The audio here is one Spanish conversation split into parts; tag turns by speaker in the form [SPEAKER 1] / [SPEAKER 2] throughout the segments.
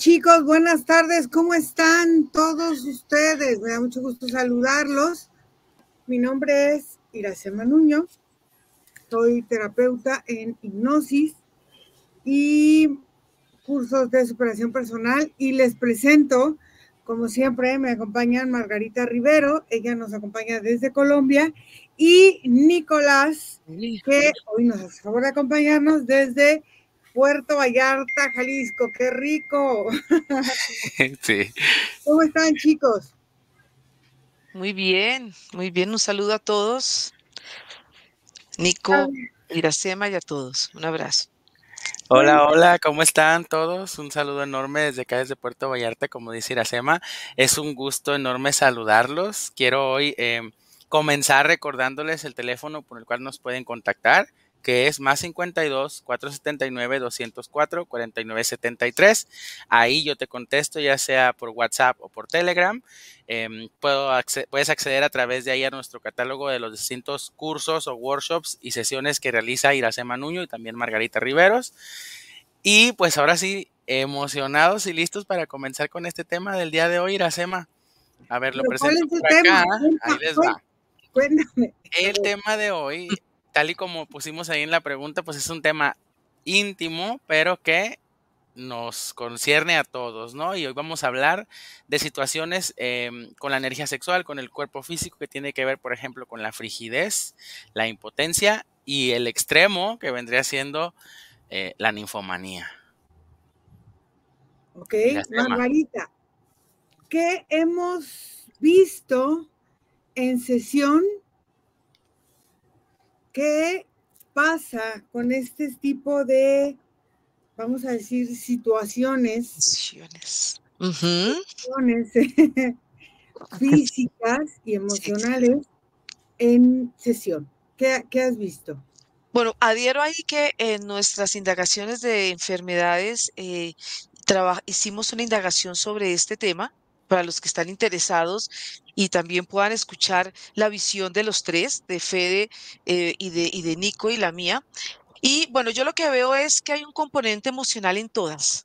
[SPEAKER 1] chicos, buenas tardes. ¿Cómo están todos ustedes? Me da mucho gusto saludarlos. Mi nombre es Iracema Nuño. Soy terapeuta en hipnosis y cursos de superación personal y les presento, como siempre, me acompañan Margarita Rivero, ella nos acompaña desde Colombia, y Nicolás, que hoy nos hace favor de acompañarnos desde Puerto Vallarta, Jalisco, qué rico.
[SPEAKER 2] Sí.
[SPEAKER 1] ¿Cómo están chicos?
[SPEAKER 2] Muy bien, muy bien. Un saludo a todos. Nico, Iracema y a todos. Un abrazo. Hola,
[SPEAKER 3] hola, ¿cómo están todos? Un saludo enorme desde acá, desde Puerto Vallarta, como dice Iracema. Es un gusto enorme saludarlos. Quiero hoy em, comenzar recordándoles el teléfono por el cual nos pueden contactar, que es más 52 479 204 49 73, Ahí yo te contesto, ya sea por WhatsApp o por Telegram. Em, puedes acceder a través de ahí a nuestro catálogo de los distintos cursos o workshops y sesiones que realiza Iracema Nuño y también Margarita Riveros. Y pues ahora sí, emocionados y listos para comenzar con este tema del día de hoy, Iracema. A ver, lo presento por acá. Tema? Ahí El tema de hoy tal y como pusimos ahí en la pregunta, pues es un tema íntimo, pero que nos concierne a todos, ¿no? Y hoy vamos a hablar de situaciones em, con la energía sexual, con el cuerpo físico, que tiene que ver, por ejemplo, con la frigidez, la impotencia y el extremo que vendría siendo eh, la ninfomanía.
[SPEAKER 1] Ok, Margarita, ¿qué hemos visto en sesión ¿Qué pasa con este tipo de, vamos a decir, situaciones? Situaciones. físicas y emocionales en sesión. ¿Qué, has visto? Bueno,
[SPEAKER 2] adhiero ahí que en nuestras indagaciones de enfermedades eh, hicimos una indagación sobre este tema para los que están interesados y también puedan escuchar la visión de los tres, de Fede eh, y, de, Nico y la mía. Y bueno, yo lo que veo es que hay un componente emocional en todas.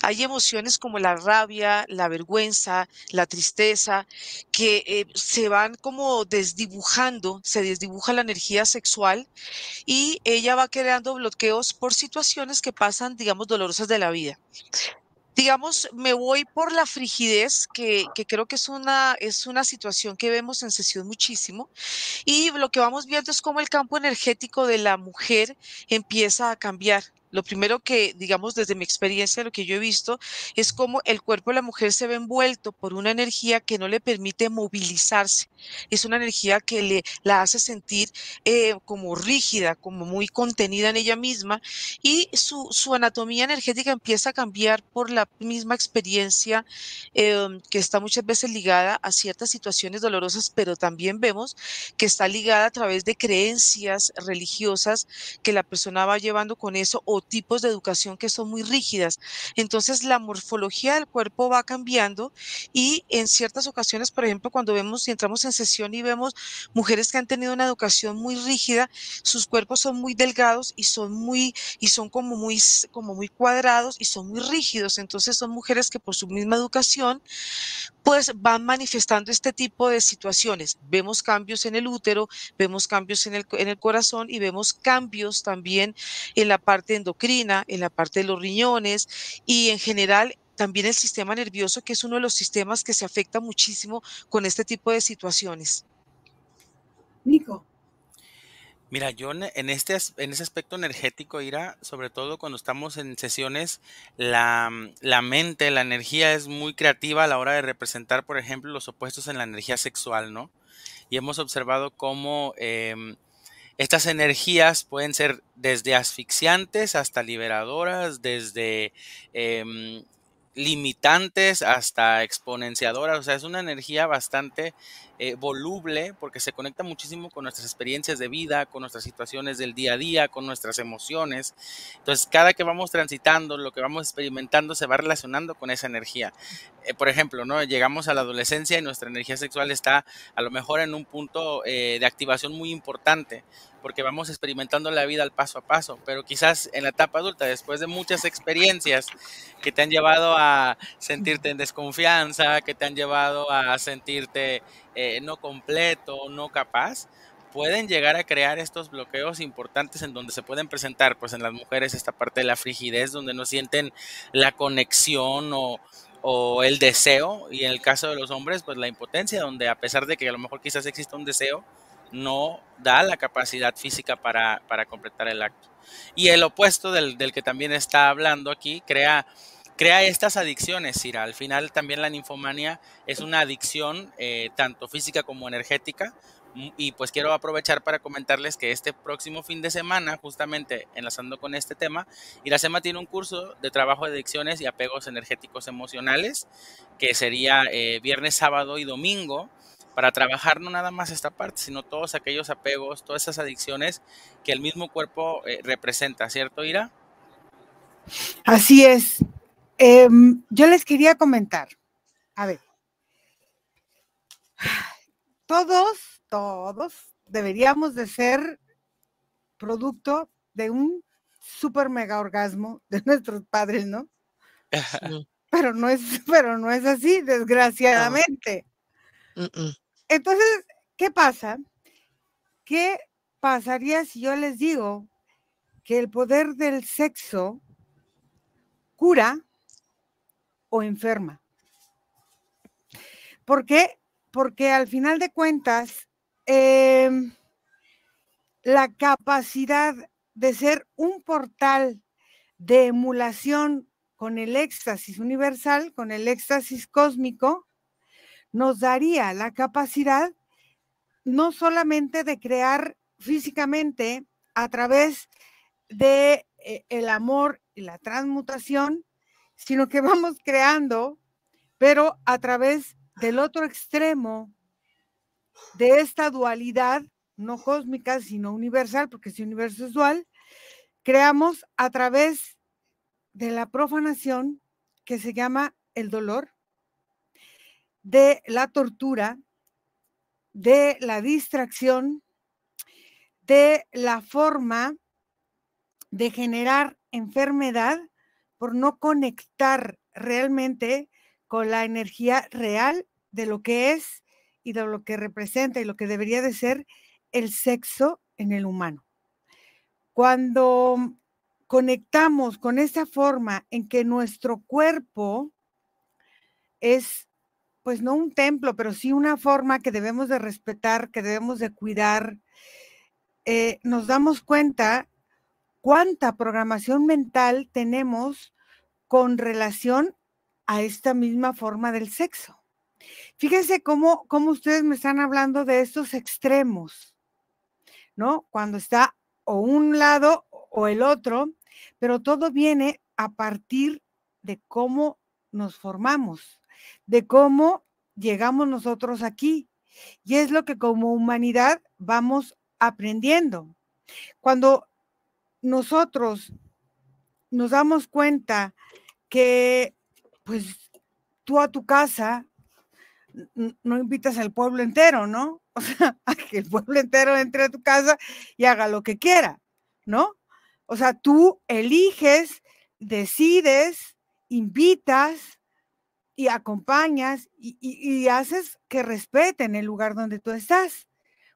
[SPEAKER 2] Hay emociones como la rabia, la vergüenza, la tristeza, que eh, se van como desdibujando, se desdibuja la energía sexual y ella va creando bloqueos por situaciones que pasan, digamos, dolorosas de la vida digamos, me voy por la frigidez, que, creo que es una, es una situación que vemos en sesión muchísimo, y lo que vamos viendo es cómo el campo energético de la mujer empieza a cambiar, lo primero que, digamos, desde mi experiencia, lo que yo he visto es cómo el cuerpo de la mujer se ve envuelto por una energía que no le permite movilizarse. Es una energía que le, la hace sentir eh, como rígida, como muy contenida en ella misma y su, anatomía energética empieza a cambiar por la misma experiencia em, que está muchas veces ligada a ciertas situaciones dolorosas, pero también vemos que está ligada a través de creencias religiosas que la persona va llevando con eso tipos de educación que son muy rígidas. Entonces la morfología del cuerpo va cambiando y en ciertas ocasiones, por ejemplo, cuando vemos si entramos en sesión y vemos mujeres que han tenido una educación muy rígida, sus cuerpos son muy delgados y son muy y son como muy como muy cuadrados y son muy rígidos. Entonces son mujeres que por su misma educación pues van manifestando este tipo de situaciones. Vemos cambios en el útero, vemos cambios en el, en el corazón y vemos cambios también en la parte endocrina, en la parte de los riñones y en general también el sistema nervioso, que es uno de los sistemas que se afecta muchísimo con este tipo de situaciones. Nico,
[SPEAKER 3] Mira, yo en este, en ese aspecto energético, Ira, sobre todo cuando estamos en sesiones, mm, la, mente, la energía es muy creativa a la hora de representar, por ejemplo, los opuestos en la energía sexual, ¿no? Y hemos observado cómo eh, mm, estas energías pueden ser desde asfixiantes hasta liberadoras, desde eh, mm, limitantes hasta exponenciadoras, o sea, es una energía bastante eh, voluble, porque se conecta muchísimo con nuestras experiencias de vida, con nuestras situaciones del día a día, con nuestras emociones. Entonces, cada que vamos transitando, lo que vamos experimentando se va relacionando con esa energía. Eh, por ejemplo, ¿no? llegamos a la adolescencia y nuestra energía sexual está a lo mejor en un punto eh, de activación muy importante porque vamos experimentando la vida al paso a paso, pero quizás en la etapa adulta, después de muchas experiencias que te han llevado a sentirte en desconfianza, que te han llevado a sentirte eh, no completo, no capaz, pueden llegar a crear estos bloqueos importantes en donde se pueden presentar, pues en las mujeres esta parte de la frigidez, donde no sienten la conexión o, el deseo, y en el caso de los hombres, pues la impotencia, donde a pesar de que a lo mejor quizás exista un deseo, no da la capacidad física para, completar el acto. Y el opuesto del, del que también está hablando aquí, crea crea estas adicciones, Ira, Al final también la ninfomanía es una adicción eh, tanto física como energética. Mm, y pues quiero aprovechar para comentarles que este próximo fin de semana, justamente enlazando con este tema, Sema tiene un curso de trabajo de adicciones y apegos energéticos emocionales, que sería eh, viernes, sábado y domingo para trabajar no nada más esta parte, sino todos aquellos apegos, todas esas adicciones que el mismo cuerpo eh, representa, ¿cierto, Ira?
[SPEAKER 1] Así es. Em, yo les quería comentar, a ver, todos, todos deberíamos de ser producto de un super mega orgasmo de nuestros padres, ¿no? Pero no es, pero no es así, desgraciadamente. Entonces, ¿qué pasa? ¿Qué pasaría si yo les digo que el poder del sexo cura o enferma. ¿Por qué? Porque al final de cuentas, em, la capacidad de ser un portal de emulación con el éxtasis universal, con el éxtasis cósmico, nos daría la capacidad no solamente de crear físicamente a través de eh, el amor y la transmutación, sino que vamos creando, pero a través del otro extremo de esta dualidad, no cósmica, sino universal, porque si universo es dual, creamos a través de la profanación que se llama el dolor, de la tortura, de la distracción, de la forma de generar enfermedad por no conectar realmente con la energía real de lo que es y de lo que representa y lo que debería de ser el sexo en el humano. Cuando conectamos con esa forma en que nuestro cuerpo es, pues no un templo, pero sí una forma que debemos de respetar, que debemos de cuidar, eh, nos damos cuenta cuánta programación mental tenemos con relación a esta misma forma del sexo. Fíjense cómo, ustedes me están hablando de estos extremos, ¿no? Cuando está o un lado o el otro, pero todo viene a partir de cómo nos formamos, de cómo llegamos nosotros aquí. Y es lo que como humanidad vamos aprendiendo. Cuando nosotros nos damos cuenta que pues tú a tu casa no invitas al pueblo entero, ¿no? O sea, que el pueblo entero entre a tu casa y haga lo que quiera, ¿no? O sea, tú eliges, decides, invitas y acompañas y, y haces que respeten el lugar donde tú estás,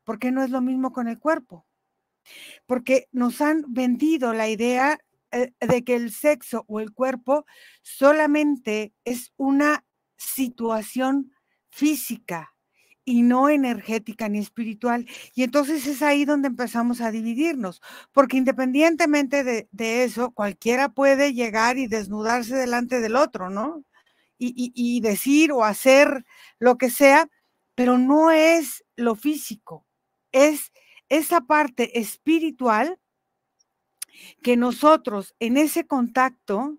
[SPEAKER 1] porque no es lo mismo con el cuerpo porque nos han vendido la idea eh, de que el sexo o el cuerpo solamente es una situación física y no energética ni espiritual. Y entonces es ahí donde empezamos a dividirnos, porque independientemente de, eso, cualquiera puede llegar y desnudarse delante del otro, ¿no? Y, y decir o hacer lo que sea, pero no es lo físico, es esa parte espiritual que nosotros en ese contacto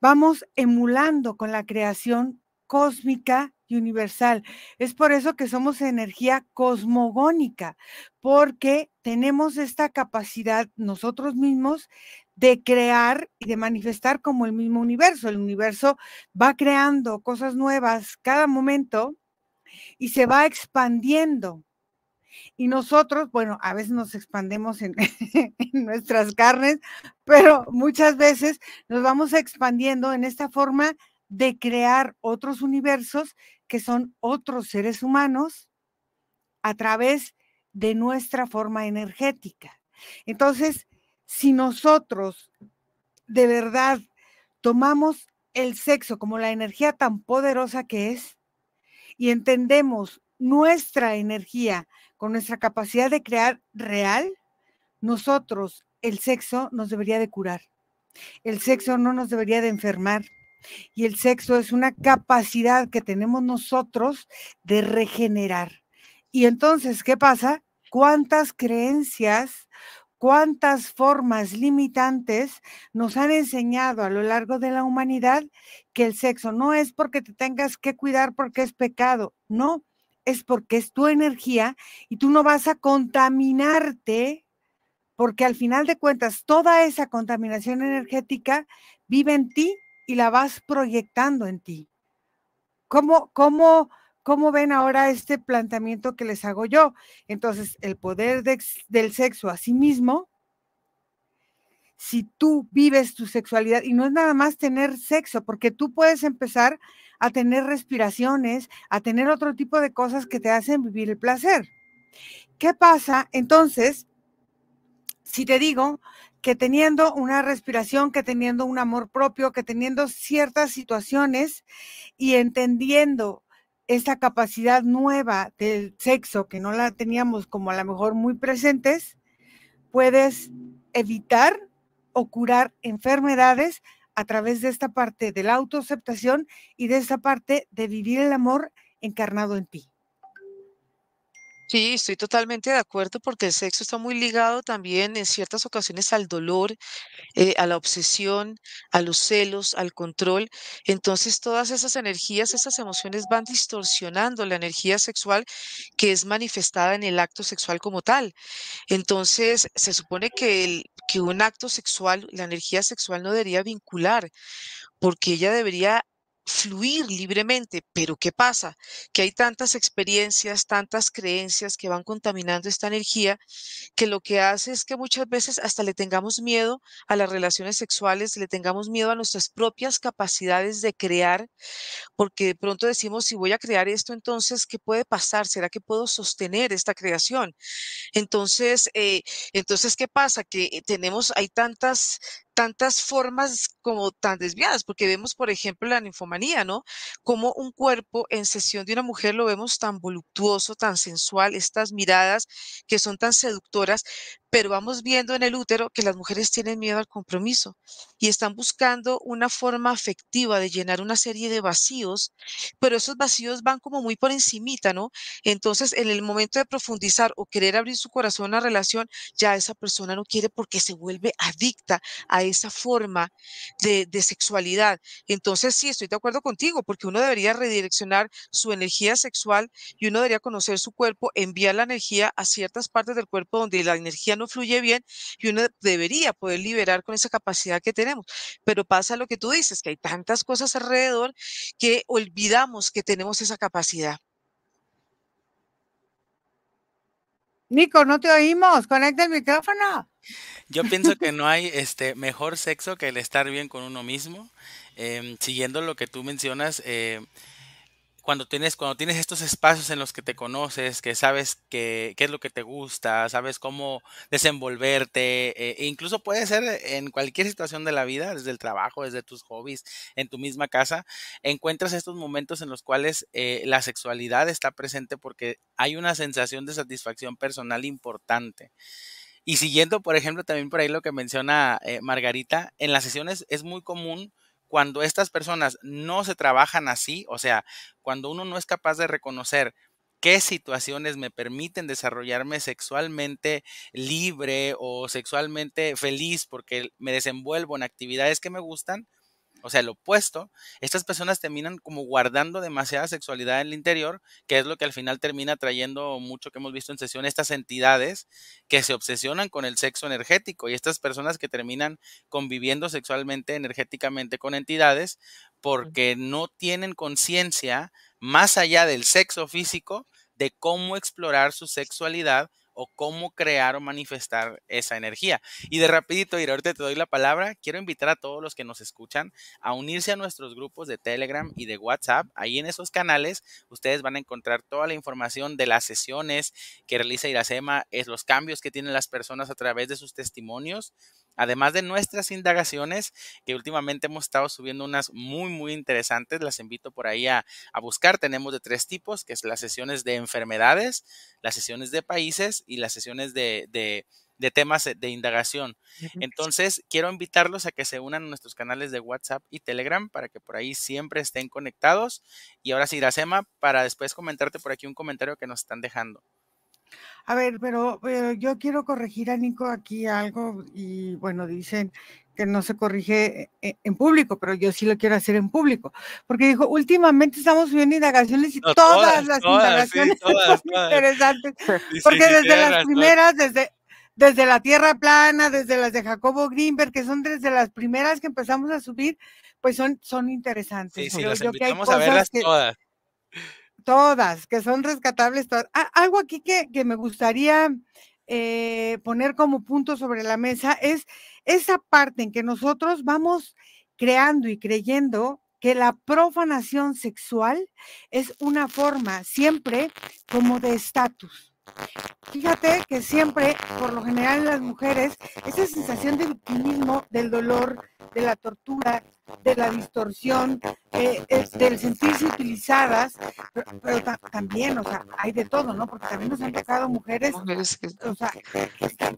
[SPEAKER 1] vamos emulando con la creación cósmica y universal. Es por eso que somos energía cosmogónica, porque tenemos esta capacidad nosotros mismos de crear y de manifestar como el mismo universo. El universo va creando cosas nuevas cada momento y se va expandiendo. Y nosotros, bueno, a veces nos expandemos en, nuestras carnes, pero muchas veces nos vamos expandiendo en esta forma de crear otros universos que son otros seres humanos a través de nuestra forma energética. Entonces, si nosotros de verdad tomamos el sexo como la energía tan poderosa que es y entendemos nuestra energía con nuestra capacidad de crear real, nosotros, el sexo, nos debería de curar. El sexo no nos debería de enfermar. Y el sexo es una capacidad que tenemos nosotros de regenerar. Y entonces, ¿qué pasa? ¿Cuántas creencias, cuántas formas limitantes nos han enseñado a lo largo de la humanidad que el sexo no es porque te tengas que cuidar porque es pecado? No, es porque es tu energía y tú no vas a contaminarte, porque al final de cuentas toda esa contaminación energética vive en ti y la vas proyectando en ti. ¿Cómo, cómo, cómo ven ahora este planteamiento que les hago yo? Entonces, el poder del sexo a sí mismo si tú vives tu sexualidad y no es nada más tener sexo, porque tú puedes empezar a tener respiraciones, a tener otro tipo de cosas que te hacen vivir el placer. ¿Qué pasa entonces si te digo que teniendo una respiración, que teniendo un amor propio, que teniendo ciertas situaciones y entendiendo esa capacidad nueva del sexo que no la teníamos como a lo mejor muy presentes, puedes evitar o curar enfermedades a través de esta parte de la autoaceptación y de esta parte de vivir el amor encarnado en ti.
[SPEAKER 2] Sí, estoy totalmente de acuerdo porque el sexo está muy ligado también en ciertas ocasiones al dolor, eh, a la obsesión, a los celos, al control. Entonces todas esas energías, esas emociones van distorsionando la energía sexual que es manifestada en el acto sexual como tal. Entonces se supone que, el, que un acto sexual, la energía sexual no debería vincular porque ella debería fluir libremente. Pero ¿qué pasa? Que hay tantas experiencias, tantas creencias que van contaminando esta energía, que lo que hace es que muchas veces hasta le tengamos miedo a las relaciones sexuales, le tengamos miedo a nuestras propias capacidades de crear, porque de pronto decimos, si voy a crear esto, entonces, ¿qué puede pasar? ¿Será que puedo sostener esta creación? Entonces, eh, entonces ¿qué pasa? Que eh, tenemos, hay tantas tantas formas como tan desviadas, porque vemos, por ejemplo, la ninfomanía, ¿no? Como un cuerpo en sesión de una mujer lo vemos tan voluptuoso, tan sensual, estas miradas que son tan seductoras, pero vamos viendo en el útero que las mujeres tienen miedo al compromiso y están buscando una forma afectiva de llenar una serie de vacíos, pero esos vacíos van como muy por encimita, ¿no? Entonces, en el momento de profundizar o querer abrir su corazón a una relación, ya esa persona no quiere porque se vuelve adicta a esa forma de, de sexualidad. Entonces, sí, estoy de acuerdo contigo, porque uno debería redireccionar su energía sexual y uno debería conocer su cuerpo, enviar la energía a ciertas partes del cuerpo donde la energía no fluye bien y uno debería poder liberar con esa capacidad que tenemos. Pero pasa lo que tú dices, que hay tantas cosas alrededor que olvidamos que tenemos esa capacidad.
[SPEAKER 1] Nico, no te oímos, conecta el micrófono.
[SPEAKER 3] Yo pienso que no hay este mejor sexo que el estar bien con uno mismo. Em, siguiendo lo que tú mencionas, eh, cuando tienes, cuando tienes estos espacios en los que te conoces, que sabes qué es lo que te gusta, sabes cómo desenvolverte, eh, e incluso puede ser en cualquier situación de la vida, desde el trabajo, desde tus hobbies, en tu misma casa, encuentras estos momentos en los cuales eh, la sexualidad está presente porque hay una sensación de satisfacción personal importante. Y siguiendo, por ejemplo, también por ahí lo que menciona eh, Margarita, en las sesiones es muy común cuando estas personas no se trabajan así, o sea, cuando uno no es capaz de reconocer qué situaciones me permiten desarrollarme sexualmente libre o sexualmente feliz porque me desenvuelvo en actividades que me gustan, o sea, el opuesto, estas personas terminan como guardando demasiada sexualidad en el interior, que es lo que al final termina trayendo mucho que hemos visto en sesión, estas entidades que se obsesionan con el sexo energético y estas personas que terminan conviviendo sexualmente, energéticamente con entidades, porque no tienen conciencia más allá del sexo físico de cómo explorar su sexualidad o cómo crear o manifestar esa energía. Y de rapidito, ir ahorita te doy la palabra. Quiero invitar a todos los que nos escuchan a unirse a nuestros grupos de Telegram y de WhatsApp. Ahí en esos canales ustedes van a encontrar toda la información de las sesiones que realiza Iracema, es los cambios que tienen las personas a través de sus testimonios Además de nuestras indagaciones, que últimamente hemos estado subiendo unas muy, muy interesantes, las invito por ahí a, buscar. Tenemos de tres tipos, que es las sesiones de enfermedades, las sesiones de países y las sesiones de, temas de indagación. Entonces, quiero invitarlos a que se unan a nuestros canales de WhatsApp y Telegram para que por ahí siempre estén conectados. Y ahora sí, Iracema, para después comentarte por aquí un comentario que nos están dejando.
[SPEAKER 1] A ver, pero, yo quiero corregir a Nico aquí algo y bueno, dicen que no se corrige e, en público, pero yo sí lo quiero hacer en público, porque dijo, últimamente estamos subiendo indagaciones y todas, las indagaciones son interesantes, porque desde las primeras, desde, desde la Tierra Plana, desde las de Jacobo Greenberg, que son desde las primeras que empezamos a subir, pues son, son interesantes. Sí, sí, invitamos a verlas todas todas, que son rescatables todas. algo aquí que, me gustaría eh, poner como punto sobre la mesa es esa parte en que nosotros vamos creando y creyendo que la profanación sexual es una forma siempre como de estatus. Fíjate que siempre, por lo general, en las mujeres, esa sensación de victimismo, del dolor, de la tortura, de la distorsión, eh, del sentirse utilizadas, pero, también, o sea, hay de todo, ¿no? Porque también nos han tocado mujeres, o sea, que, están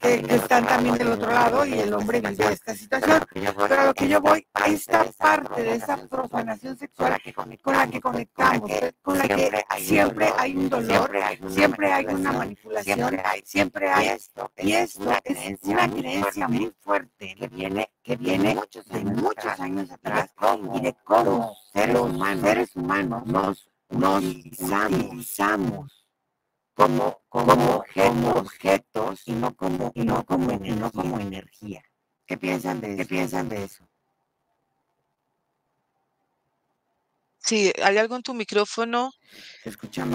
[SPEAKER 1] también del otro lado y el hombre vive esta situación. Pero a lo que yo voy, esta parte de esa profanación sexual con la que conectamos, con la que siempre hay un dolor, siempre hay una manipulación, siempre hay esto. Y esto es una creencia muy fuerte ¿eh? que viene que viene muchos muchos años atrás y de cómo seres humanos, nos, nos utilizamos como, como, objetos, objetos y no como, no como, como energía. ¿Qué piensan de, ¿Qué piensan de eso?
[SPEAKER 2] Sí, hay algo en tu micrófono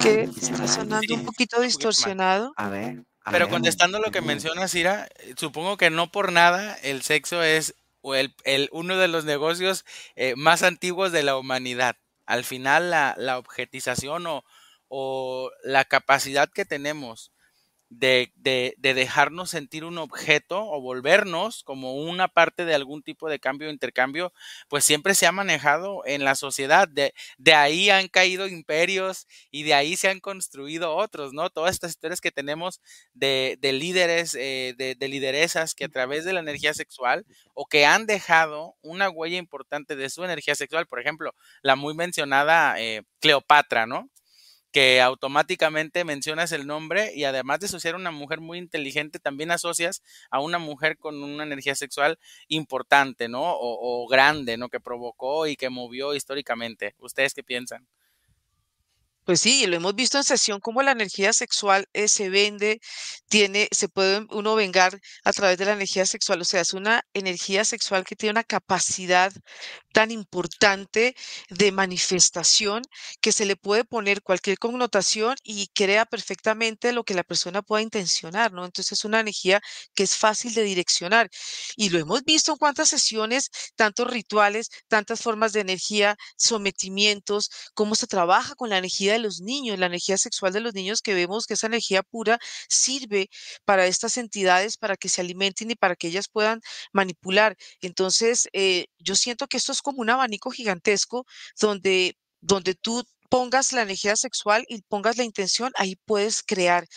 [SPEAKER 1] que está sonando un
[SPEAKER 2] poquito distorsionado. A ver. Pero contestando lo que mencionas,
[SPEAKER 3] Ira, eh, supongo que no por nada el sexo es o el, uno de los negocios eh, más antiguos de la humanidad. Al final, la, la objetización o la capacidad que tenemos de, de, dejarnos sentir un objeto o volvernos como una parte de algún tipo de cambio o intercambio, pues siempre se ha manejado en la sociedad. De, ahí han caído imperios y de ahí se han construido otros, ¿no? Todas estas historias que tenemos de, líderes, eh, de, lideresas que a través de la energía sexual o que han dejado una huella importante de su energía sexual, por ejemplo, la muy mencionada eh, Cleopatra, ¿no? que automáticamente mencionas el nombre y además de asociar a una mujer muy inteligente, también asocias a una mujer con una energía sexual importante, ¿no? O, grande, ¿no? Que provocó y que movió históricamente. ¿Ustedes qué piensan?
[SPEAKER 2] Pues sí, lo hemos visto en sesión cómo la energía sexual eh, se vende, tiene, se puede uno vengar a través de la energía sexual, o sea, es una energía sexual que tiene una capacidad tan importante de manifestación que se le puede poner cualquier connotación y crea perfectamente lo que la persona pueda intencionar, ¿no? Entonces es una energía que es fácil de direccionar y lo hemos visto en cuántas sesiones, tantos rituales, tantas formas de energía, sometimientos, cómo se trabaja con la energía de los niños, la energía sexual de los niños que vemos que esa energía pura sirve para estas entidades para que se alimenten y para que ellas puedan manipular. Entonces, eh, yo siento que esto es como un abanico gigantesco donde, donde tú pongas la energía sexual y pongas la intención, ahí puedes crear.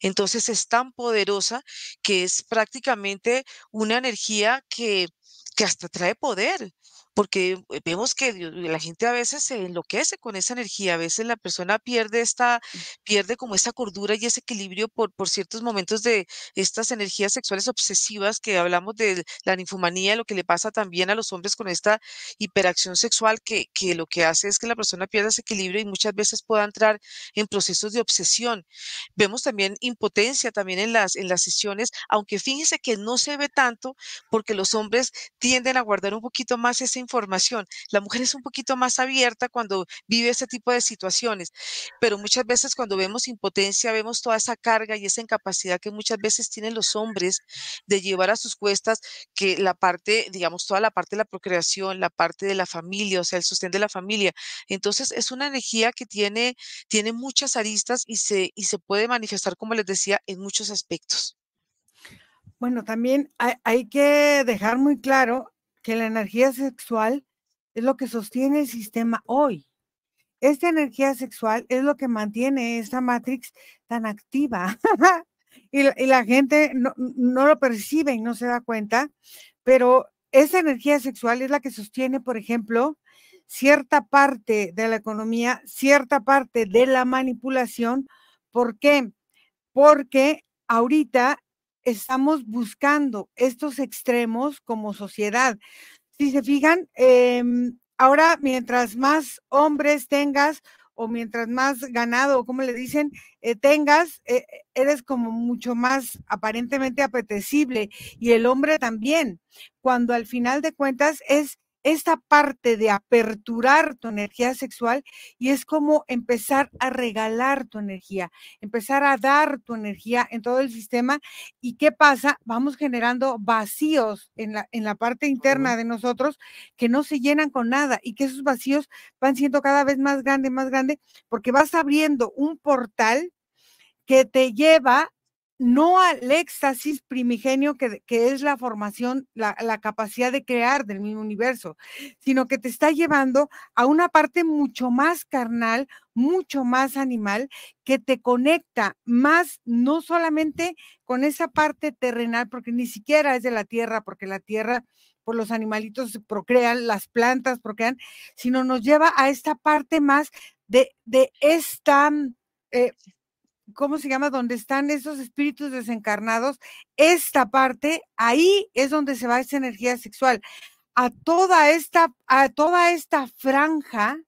[SPEAKER 2] Entonces es tan poderosa que es prácticamente una energía que, que hasta trae poder porque vemos que la gente a veces se enloquece con esa energía, a veces la persona pierde esta, mm. pierde como esa cordura y ese equilibrio por, por ciertos momentos de estas energías sexuales obsesivas que hablamos de la ninfomanía, lo que le pasa también a los hombres con esta hiperacción sexual que, que lo que hace es que la persona pierda ese equilibrio y muchas veces pueda entrar en procesos de obsesión. Vemos también impotencia también en las, en las sesiones, aunque fíjense que no se ve tanto porque los hombres tienden a guardar un poquito más ese información. La mujer es un poquito más abierta cuando vive ese tipo de situaciones, pero muchas veces cuando vemos impotencia, vemos toda esa carga y esa incapacidad que muchas veces tienen los hombres de llevar a sus cuestas que la parte, digamos, toda la parte de la procreación, la parte de la familia, o sea, el sostén de la familia. Entonces, es una energía que tiene, tiene muchas aristas y se, se puede manifestar, como les decía, en muchos aspectos.
[SPEAKER 1] Bueno, también hay, hay, que dejar muy claro que la energía sexual es lo que sostiene el sistema hoy. Esta energía sexual es lo que mantiene esta matrix tan activa y, la, gente no, no lo percibe y no se da cuenta, pero esa energía sexual es la que sostiene, por ejemplo, cierta parte de la economía, cierta parte de la manipulación. ¿Por qué? Porque ahorita estamos buscando estos extremos como sociedad. Si se fijan, em, ahora mientras más hombres tengas o mientras más ganado, como le dicen, eh, tengas, eh, eres como mucho más aparentemente apetecible y el hombre también, cuando al final de cuentas es esta parte de aperturar tu energía sexual y es como empezar a regalar tu energía, empezar a dar tu energía en todo el sistema. ¿Y qué pasa? Vamos generando vacíos en la, en la parte interna de nosotros que no se llenan con nada y que esos vacíos van siendo cada vez más grandes, más grandes, porque vas abriendo un portal que te lleva no al éxtasis primigenio que, es la formación, la, capacidad de crear del mismo universo, sino que te está llevando a una parte mucho más carnal, mucho más animal, que te conecta más, no solamente con esa parte terrenal, porque ni siquiera es de la tierra, porque la tierra, por pues, los animalitos procrean, las plantas procrean, sino nos lleva a esta parte más de, esta... Mm, eh, ¿cómo se llama? Donde están esos espíritus desencarnados, esta parte, ahí es donde se va esa energía sexual. A toda esta, a toda esta franja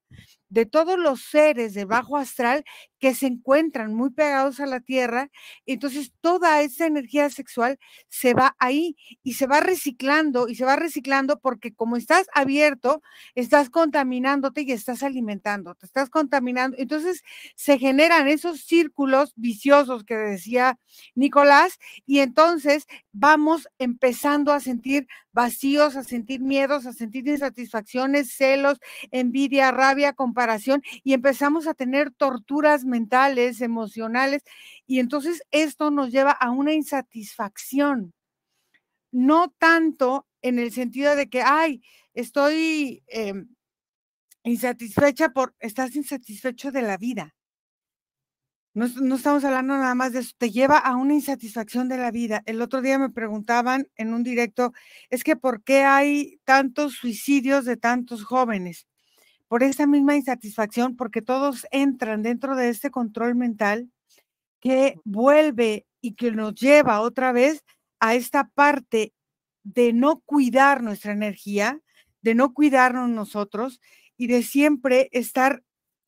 [SPEAKER 1] de todos los seres de bajo astral que se encuentran muy pegados a la tierra, entonces toda esa energía sexual se va ahí y se va reciclando y se va reciclando porque como estás abierto, estás contaminándote y estás alimentando, te estás contaminando. Entonces se generan esos círculos viciosos que decía Nicolás y entonces vamos empezando a sentir vacíos, a sentir miedos, a sentir insatisfacciones, celos, envidia, rabia, comparación y empezamos a tener torturas mentales, emocionales, y entonces esto nos lleva a una insatisfacción, no tanto en el sentido de que, ay, estoy em, insatisfecha por, estás insatisfecho de la vida. No, no, estamos hablando nada más de eso, te lleva a una insatisfacción de la vida. El otro día me preguntaban en un directo, es que ¿por qué hay tantos suicidios de tantos jóvenes? por esa misma insatisfacción, porque todos entran dentro de este control mental que vuelve y que nos lleva otra vez a esta parte de no cuidar nuestra energía, de no cuidarnos nosotros y de siempre estar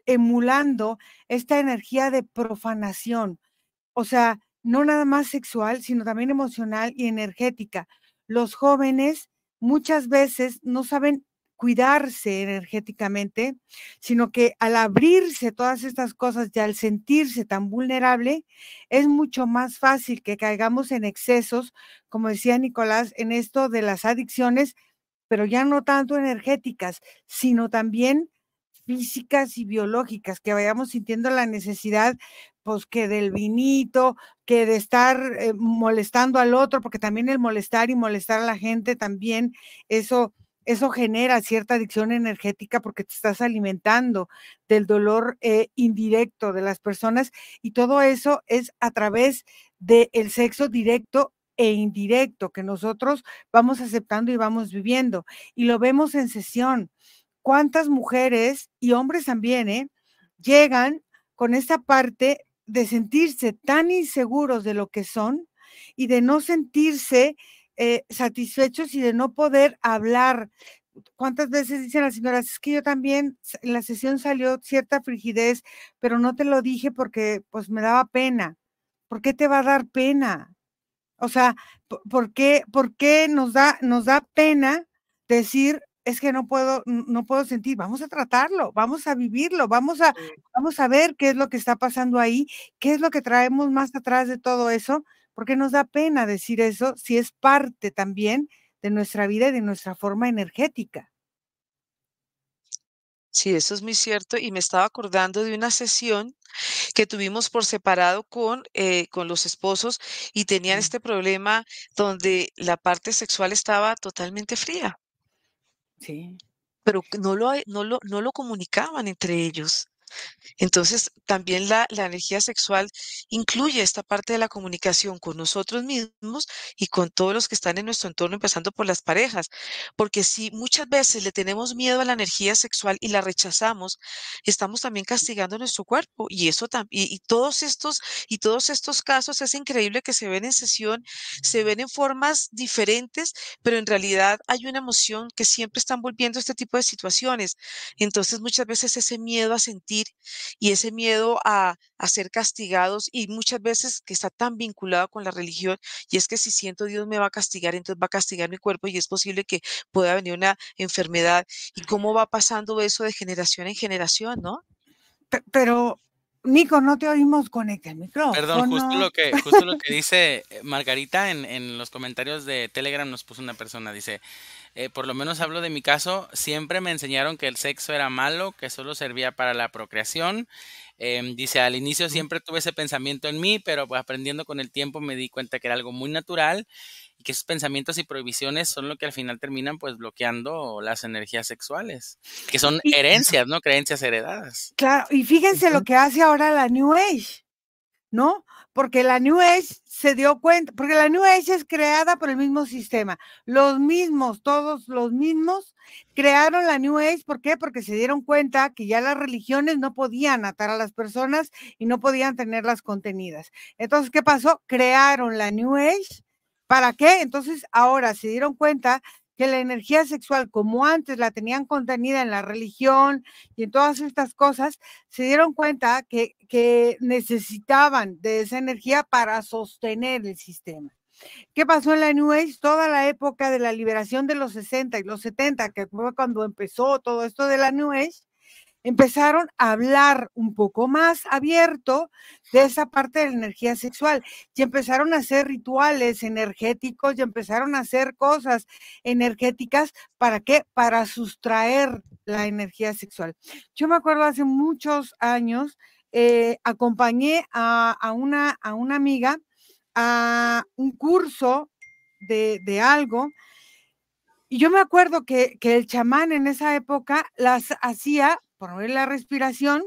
[SPEAKER 1] emulando esta energía de profanación. O sea, no nada más sexual, sino también emocional y energética. Los jóvenes muchas veces no saben cuidarse energéticamente, sino que al abrirse todas estas cosas y al sentirse tan vulnerable, es mucho más fácil que caigamos en excesos, como decía Nicolás, en esto de las adicciones, pero ya no tanto energéticas, sino también físicas y biológicas, que vayamos sintiendo la necesidad, pues que del vinito, que de estar eh, molestando al otro, porque también el molestar y molestar a la gente también, eso eso genera cierta adicción energética porque te estás alimentando del dolor eh, indirecto de las personas y todo eso es a través del sexo directo e indirecto que nosotros vamos aceptando y vamos viviendo. Y lo vemos en sesión. ¿Cuántas mujeres y hombres también eh, llegan con esta parte de sentirse tan inseguros de lo que son y de no sentirse eh, satisfechos y de no poder hablar. ¿Cuántas veces dicen las señoras, es que yo también en la sesión salió cierta frigidez, pero no te lo dije porque pues me daba pena? ¿Por qué te va a dar pena? O sea, ¿por qué, por qué nos, da, nos da pena decir es que no puedo, no puedo sentir, vamos a tratarlo, vamos a vivirlo, vamos a, vamos a ver qué es lo que está pasando ahí, qué es lo que traemos más atrás de todo eso porque nos da pena decir eso si es parte también de nuestra vida y de nuestra forma energética.
[SPEAKER 2] Sí, eso es muy cierto y me estaba acordando de una sesión que tuvimos por separado con, eh, con los esposos y tenían este problema donde la parte sexual estaba totalmente fría. Sí. Pero no lo, no no lo comunicaban entre ellos. Entonces, también la, energía sexual incluye esta parte de la comunicación con nosotros mismos y con todos los que están en nuestro entorno, empezando por las parejas. Porque si muchas veces le tenemos miedo a la energía sexual y la rechazamos, estamos también castigando nuestro cuerpo. Y eso y todos estos, y todos estos casos es increíble que se ven en sesión, se ven en formas diferentes, pero en realidad hay una emoción que siempre están volviendo este tipo de situaciones. Entonces, muchas veces ese miedo a sentir y ese miedo a, ser castigados y muchas veces que está tan vinculado con la religión y es que si siento Dios me va a castigar, entonces va a castigar mi cuerpo y es posible que pueda venir una enfermedad y cómo va pasando eso de generación en generación,
[SPEAKER 1] ¿no? Pero Nico, no te oímos, con el micrófono. Perdón, justo lo que, justo
[SPEAKER 3] lo que dice eh, Margarita en, en los comentarios de Telegram nos puso una persona, dice, eh, por lo menos hablo de mi caso, siempre me enseñaron que el sexo era malo, que solo servía para la procreación. Em, dice, al inicio siempre tuve ese pensamiento en mí, pero pues aprendiendo con el tiempo me di cuenta que era algo muy natural y que esos pensamientos y prohibiciones son lo que al final terminan pues bloqueando las energías sexuales, que son herencias, ¿no? Creencias heredadas.
[SPEAKER 1] Claro, y fíjense lo que hace ahora la New Age. ¿no? Porque la New Age se dio cuenta, porque la New Age es creada por el mismo sistema. Los mismos, todos los mismos, crearon la New Age. ¿Por qué? Porque se dieron cuenta que ya las religiones no podían atar a las personas y no podían tenerlas contenidas. Entonces, ¿qué pasó? Crearon la New Age. ¿Para qué? Entonces, ahora se dieron cuenta que la energía sexual, como antes la tenían contenida en la religión y en todas estas cosas, se dieron cuenta que, necesitaban de esa energía para sostener el sistema. ¿Qué pasó en la New Age? Toda la época de la liberación de los 60 y los 70, que fue cuando empezó todo esto de la New Age, empezaron a hablar un poco más abierto de esa parte de la energía sexual y empezaron a hacer rituales energéticos y empezaron a hacer cosas energéticas para qué? Para sustraer la energía sexual. Yo me acuerdo hace muchos años, eh, acompañé a, a, una, a una amiga a un curso de, de algo. Y yo me acuerdo que, que, el chamán en esa época las hacía poner la respiración,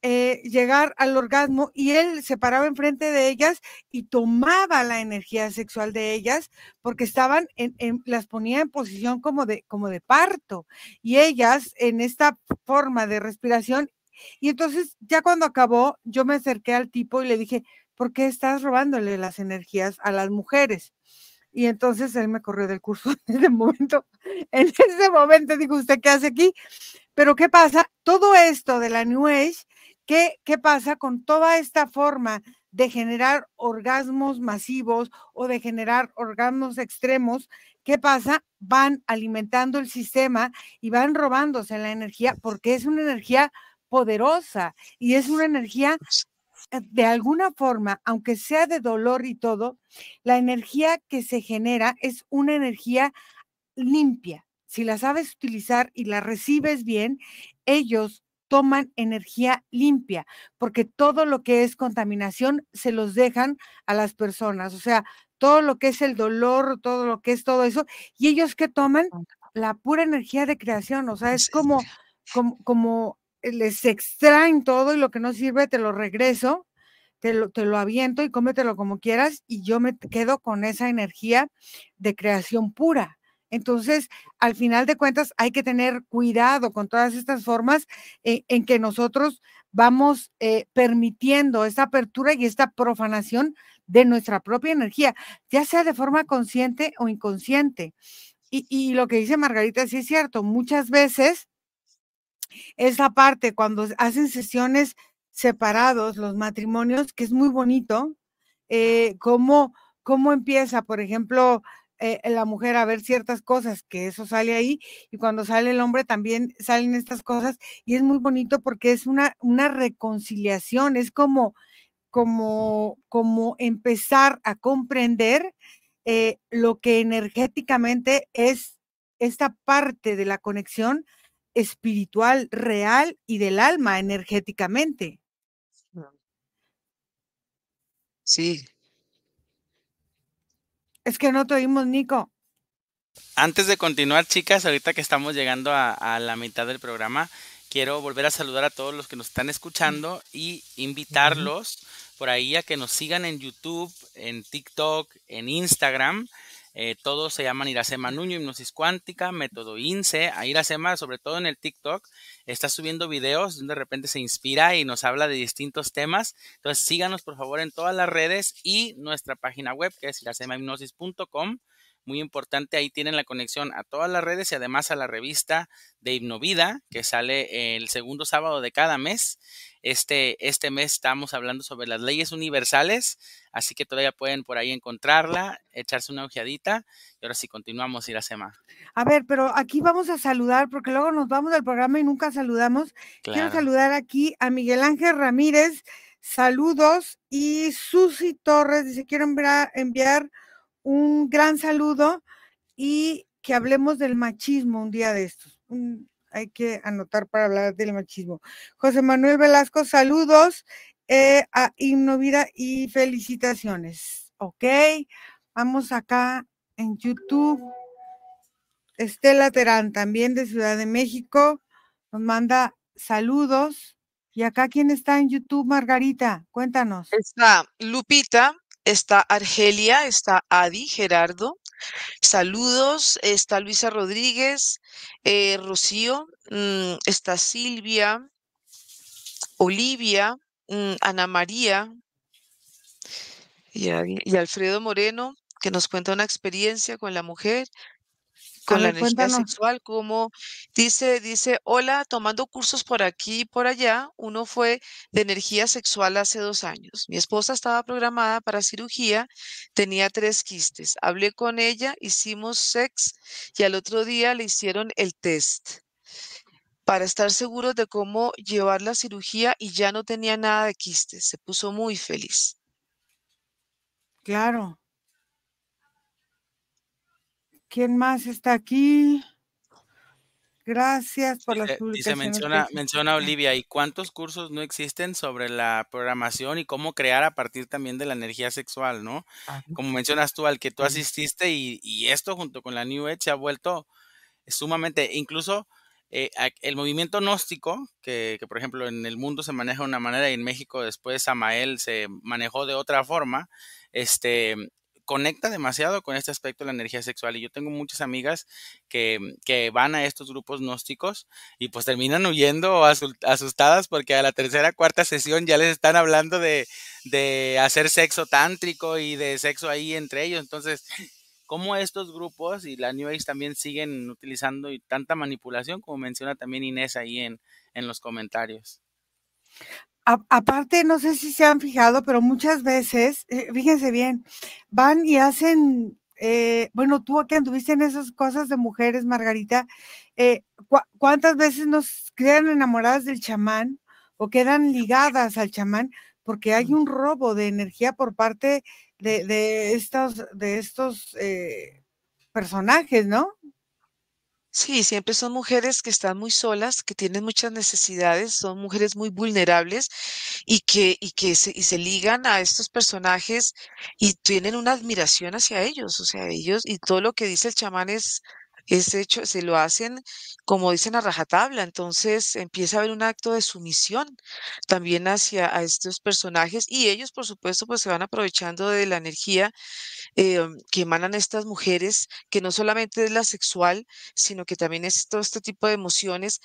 [SPEAKER 1] eh, llegar al orgasmo y él se paraba enfrente de ellas y tomaba la energía sexual de ellas porque estaban en, las ponía en posición como de como de parto y ellas en esta forma de respiración y entonces ya cuando acabó yo me acerqué al tipo y le dije ¿por qué estás robándole las energías a las mujeres? Y entonces él me corrió del curso en ese momento. En ese momento dijo, ¿usted qué hace aquí? Pero ¿qué pasa? Todo esto de la New Age, ¿qué, qué pasa con toda esta forma de generar orgasmos masivos o de generar orgasmos extremos? ¿Qué pasa? Van alimentando el sistema y van robándose la energía porque es una energía poderosa y es una energía eh, de alguna forma, aunque sea de dolor y todo, la energía que se genera es una energía limpia. Si la sabes utilizar y la recibes bien, ellos toman energía limpia, porque todo lo que es contaminación se los dejan a las personas, o sea, todo lo que es el dolor, todo lo que es todo eso, y ellos que toman la pura energía de creación, o sea, es pues, como, como, como eh, les extraen todo y lo que no sirve te lo regreso, te lo, te lo aviento y cómetelo como quieras y yo me quedo con esa energía de creación pura. Entonces, al final de cuentas, hay que tener cuidado con todas estas formas eh, en, que nosotros vamos eh, permitiendo esta apertura y esta profanación de nuestra propia energía, ya sea de forma consciente o inconsciente. Y, y lo que dice Margarita sí es cierto, muchas veces esa parte cuando hacen sesiones separados, los matrimonios, que es muy bonito, eh, cómo, empieza, por ejemplo, eh, la mujer a ver ciertas cosas, que eso sale ahí, y cuando sale el hombre también salen estas cosas, y es muy bonito porque es una, reconciliación, es como, como, empezar a comprender eh, lo que energéticamente es esta parte de la conexión espiritual, real y del alma energéticamente. Sí. Es que no te oímos, Nico.
[SPEAKER 3] Antes de continuar, chicas, ahorita que estamos llegando a, la mitad del programa, quiero volver a saludar a todos los que nos están escuchando y invitarlos por ahí a que nos sigan en YouTube, en TikTok, en Instagram. Eh, todos se llaman Iracema Nuño, Hipnosis Cuántica, Método INSE. A Iracema, sobre todo en el TikTok, está subiendo videos donde de repente se inspira y nos habla de distintos temas. Entonces síganos por favor en todas las redes y nuestra página web que es iracemahipnosis.com muy importante. Ahí tienen la conexión a todas las redes y además a la revista de Hipnovida, que sale el segundo sábado de cada mes. Este, este mes estamos hablando sobre las leyes universales, así que todavía pueden por ahí encontrarla, echarse una ojeadita. Y ahora sí, continuamos, Iracema.
[SPEAKER 1] A ver, pero aquí vamos a saludar, porque luego nos vamos al programa y nunca saludamos. Quiero saludar aquí a Miguel Ángel Ramírez. Saludos y Susi Torres dice, quiero enviar un gran saludo y que hablemos del machismo un día de estos. hay que anotar para hablar del machismo. José Manuel Velasco, saludos eh, a Innovida y felicitaciones. Ok, vamos acá en YouTube. Estela Terán, también de Ciudad de México, nos manda saludos. Y acá, ¿quién está en YouTube, Margarita? Cuéntanos. Está Lupita,
[SPEAKER 2] está Argelia, está Adi, Gerardo. Saludos, está Luisa Rodríguez, eh, Rocío, mm, está Silvia, Olivia, mm, Ana María y, y Alfredo Moreno, que nos cuenta una experiencia con la mujer con la energía sexual, como dice, dice, hola, tomando cursos por aquí y por allá, uno fue de energía sexual hace dos años. Mi esposa estaba programada para cirugía, tenía tres quistes. Hablé con ella, hicimos sex y al otro día le hicieron el test para estar seguros de cómo llevar la cirugía y ya no tenía nada de quistes. Se puso muy feliz.
[SPEAKER 1] Claro, ¿Quién más está aquí? Gracias por las publicaciones. se menciona,
[SPEAKER 3] menciona Olivia, ¿y cuántos cursos no existen sobre la programación y cómo crear a partir también de la energía sexual, no? Ah, Como mencionas tú, al que tú asististe y, esto junto con la New Age se ha vuelto sumamente, incluso eh, el movimiento gnóstico, que, que, por ejemplo en el mundo se maneja de una manera y en México después Samael se manejó de otra forma, este, conecta demasiado con este aspecto de la energía sexual. Y yo tengo muchas amigas que, mm, van a estos grupos gnósticos y pues terminan huyendo asustadas porque a la tercera, cuarta sesión ya les están hablando de, hacer sexo tántrico y de sexo ahí entre ellos. Entonces, cómo estos grupos y la New Age también siguen utilizando tanta manipulación como menciona también Inés ahí en, en los comentarios
[SPEAKER 1] aparte, no sé si se han fijado, pero muchas veces, eh, fíjense bien, van y hacen, eh, bueno, tú que anduviste en esas cosas de mujeres, Margarita, eh, ¿cuántas veces nos quedan enamoradas del chamán o quedan ligadas al chamán? Porque hay un robo de energía por parte de, estos, de estos personajes, ¿no? Sí, siempre son mujeres que están muy solas, que tienen muchas necesidades, son
[SPEAKER 2] mujeres muy vulnerables y que, y que se, y se ligan a estos personajes y tienen una admiración hacia ellos, o sea, ellos y todo lo que dice el chamán es ese hecho, se lo hacen como dicen a rajatabla, entonces empieza a haber un acto de sumisión también hacia a estos personajes y ellos por supuesto pues se van aprovechando de la energía eh, que emanan estas mujeres, que no solamente es la sexual, sino que también es todo este tipo de emociones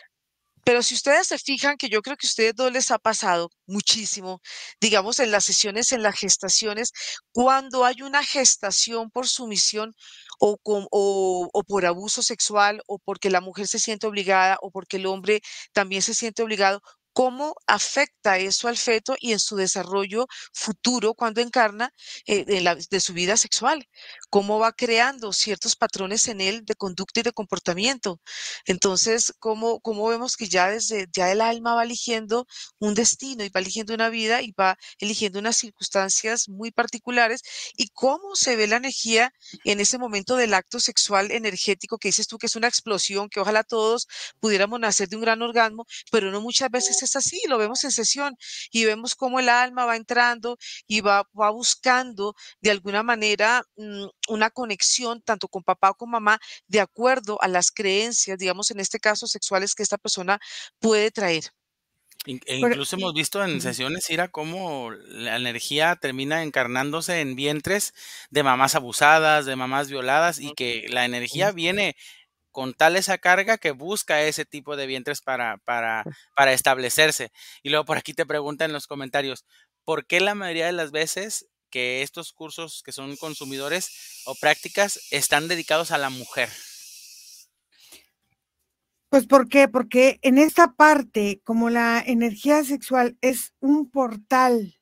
[SPEAKER 2] pero si ustedes se fijan, que yo creo que a ustedes dos les ha pasado muchísimo, digamos, en las sesiones, en las gestaciones, cuando hay una gestación por sumisión o, o por abuso sexual o porque la mujer se siente obligada o porque el hombre también se siente obligado, cómo afecta eso al feto y en su desarrollo futuro cuando encarna eh, de, su vida sexual, cómo va creando ciertos patrones en él de conducta y de comportamiento. Entonces, cómo, vemos que ya desde ya el alma va eligiendo un destino y va eligiendo una vida y va eligiendo unas circunstancias muy particulares y cómo se ve la energía en ese momento del acto sexual energético que dices tú que es una explosión que ojalá todos pudiéramos nacer de un gran orgasmo, pero no muchas veces es así, lo vemos en sesión y vemos cómo el alma va entrando y va, buscando de alguna manera mm, una conexión tanto con papá o con mamá de acuerdo a las creencias, digamos en este caso sexuales que esta persona puede traer.
[SPEAKER 3] E incluso e hemos visto en sesiones, Ira, cómo la energía termina encarnándose en vientres de mamás abusadas, de mamás violadas, y que la energía viene con tal esa carga que busca ese tipo de vientres para, establecerse. Y luego por aquí te preguntan en los comentarios, ¿por qué la mayoría de las veces que estos cursos que son consumidores o prácticas están dedicados a la mujer?
[SPEAKER 1] Pues ¿por qué? Porque en esta parte, como la energía sexual es un portal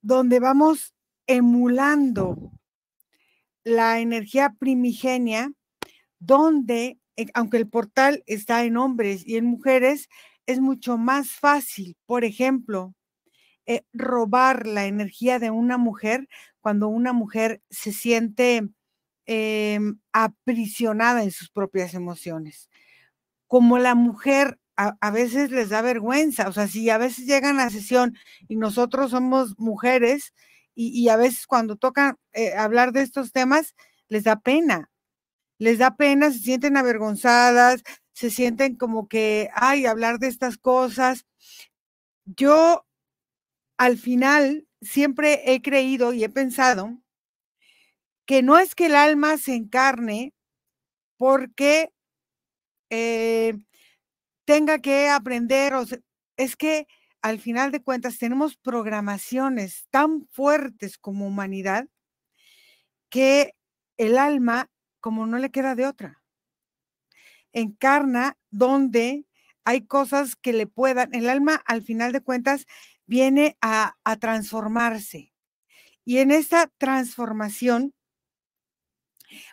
[SPEAKER 1] donde vamos emulando la energía primigenia, donde, eh, aunque el portal está en hombres y en mujeres, es mucho más fácil, por ejemplo, eh, robar la energía de una mujer cuando una mujer se siente em, aprisionada en sus propias emociones. Como la mujer a, veces les da vergüenza, o sea, si a veces llegan a sesión y nosotros somos mujeres y, a veces cuando toca eh, hablar de estos temas, les da pena les da pena, se sienten avergonzadas, se sienten como que, ay, hablar de estas cosas. Yo al final siempre he creído y he pensado que no es que el alma se encarne porque eh, tenga que aprender, o es que al final de cuentas tenemos programaciones tan fuertes como humanidad que el alma como no le queda de otra. Encarna donde hay cosas que le puedan, el alma al final de cuentas viene a, transformarse. Y en esta transformación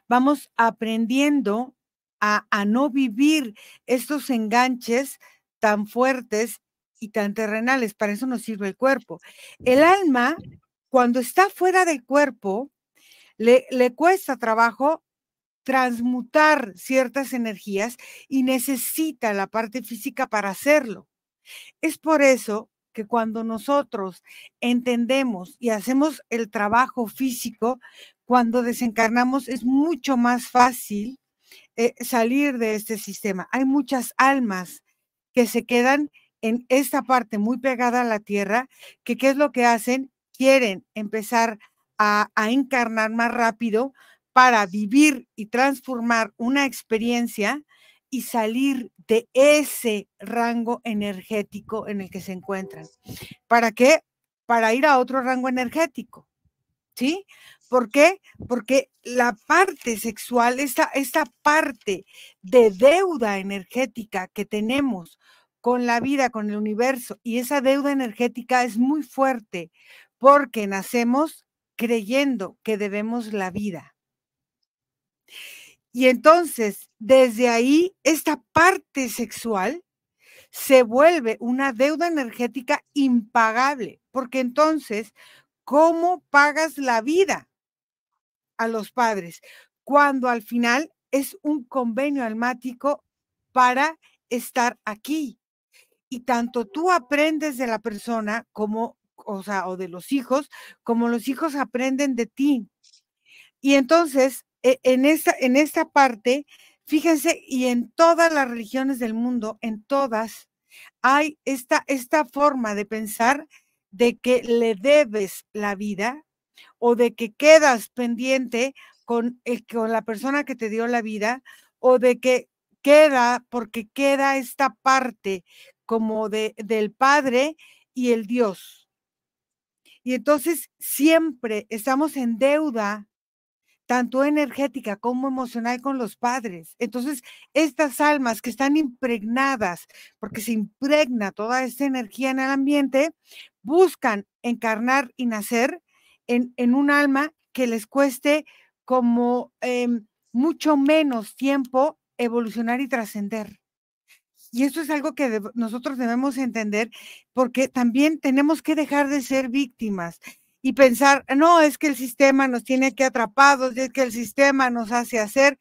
[SPEAKER 1] vamos aprendiendo a, no vivir estos enganches tan fuertes y tan terrenales. Para eso nos sirve el cuerpo. El alma, cuando está fuera del cuerpo, le, le cuesta trabajo transmutar ciertas energías y necesita la parte física para hacerlo. Es por eso que cuando nosotros entendemos y hacemos el trabajo físico, cuando desencarnamos es mucho más fácil eh, salir de este sistema. Hay muchas almas que se quedan en esta parte muy pegada a la tierra, que qué es lo que hacen? Quieren empezar a, a encarnar más rápido para vivir y transformar una experiencia y salir de ese rango energético en el que se encuentran. ¿Para qué? Para ir a otro rango energético. ¿Sí? ¿Por qué? Porque la parte sexual, esta, esta parte de deuda energética que tenemos con la vida, con el universo, y esa deuda energética es muy fuerte porque nacemos creyendo que debemos la vida. Y entonces, desde ahí, esta parte sexual se vuelve una deuda energética impagable, porque entonces, ¿cómo pagas la vida a los padres? Cuando al final es un convenio almático para estar aquí. Y tanto tú aprendes de la persona como, o sea, o de los hijos, como los hijos aprenden de ti. Y entonces e-, en esta, en esta parte, fíjense, y en todas las religiones del mundo, en todas, hay esta, esta forma de pensar de que le debes la vida o de que quedas pendiente con, con la persona que te dio la vida o de que queda, porque queda esta parte como de, del Padre y el Dios. Y entonces siempre estamos en deuda tanto energética como emocional con los padres. Entonces, estas almas que están impregnadas, porque se impregna toda esta energía en el ambiente, buscan encarnar y nacer en, un alma que les cueste como em, mucho menos tiempo evolucionar y trascender. Y esto es algo que nosotros debemos entender porque también tenemos que dejar de ser víctimas y pensar, no, es que el sistema nos tiene que atrapados, es que el sistema nos hace hacer,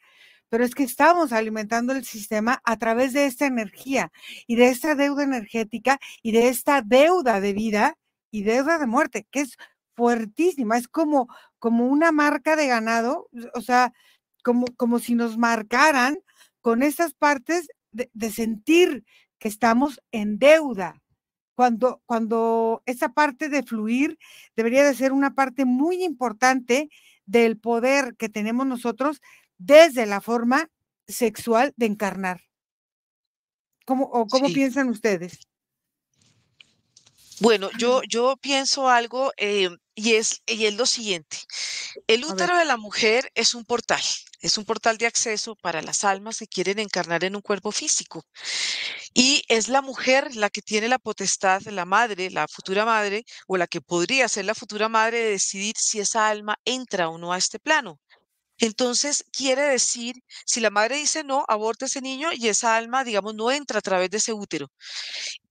[SPEAKER 1] pero es que estamos alimentando el sistema a través de esta energía y de esta deuda energética y de esta deuda de vida y deuda de muerte, que es fuertísima, es como, como una marca de ganado, o sea, como, como si nos marcaran con estas partes de sentir que estamos en deuda cuando, esa parte de fluir debería de ser una parte muy importante del poder que tenemos nosotros desde la forma sexual de encarnar. ¿Cómo, cómo piensan ustedes?
[SPEAKER 2] Bueno, yo, yo pienso algo eh, y, es, y es lo siguiente. El útero de la mujer es un portal, es un portal de acceso para las almas que quieren encarnar en un cuerpo físico. Y es la mujer la que tiene la potestad, la madre, la futura madre, o la que podría ser la futura madre, de decidir si esa alma entra o no a este plano. Entonces, quiere decir, si la madre dice no, aborta ese niño y esa alma, digamos, no entra a través de ese útero.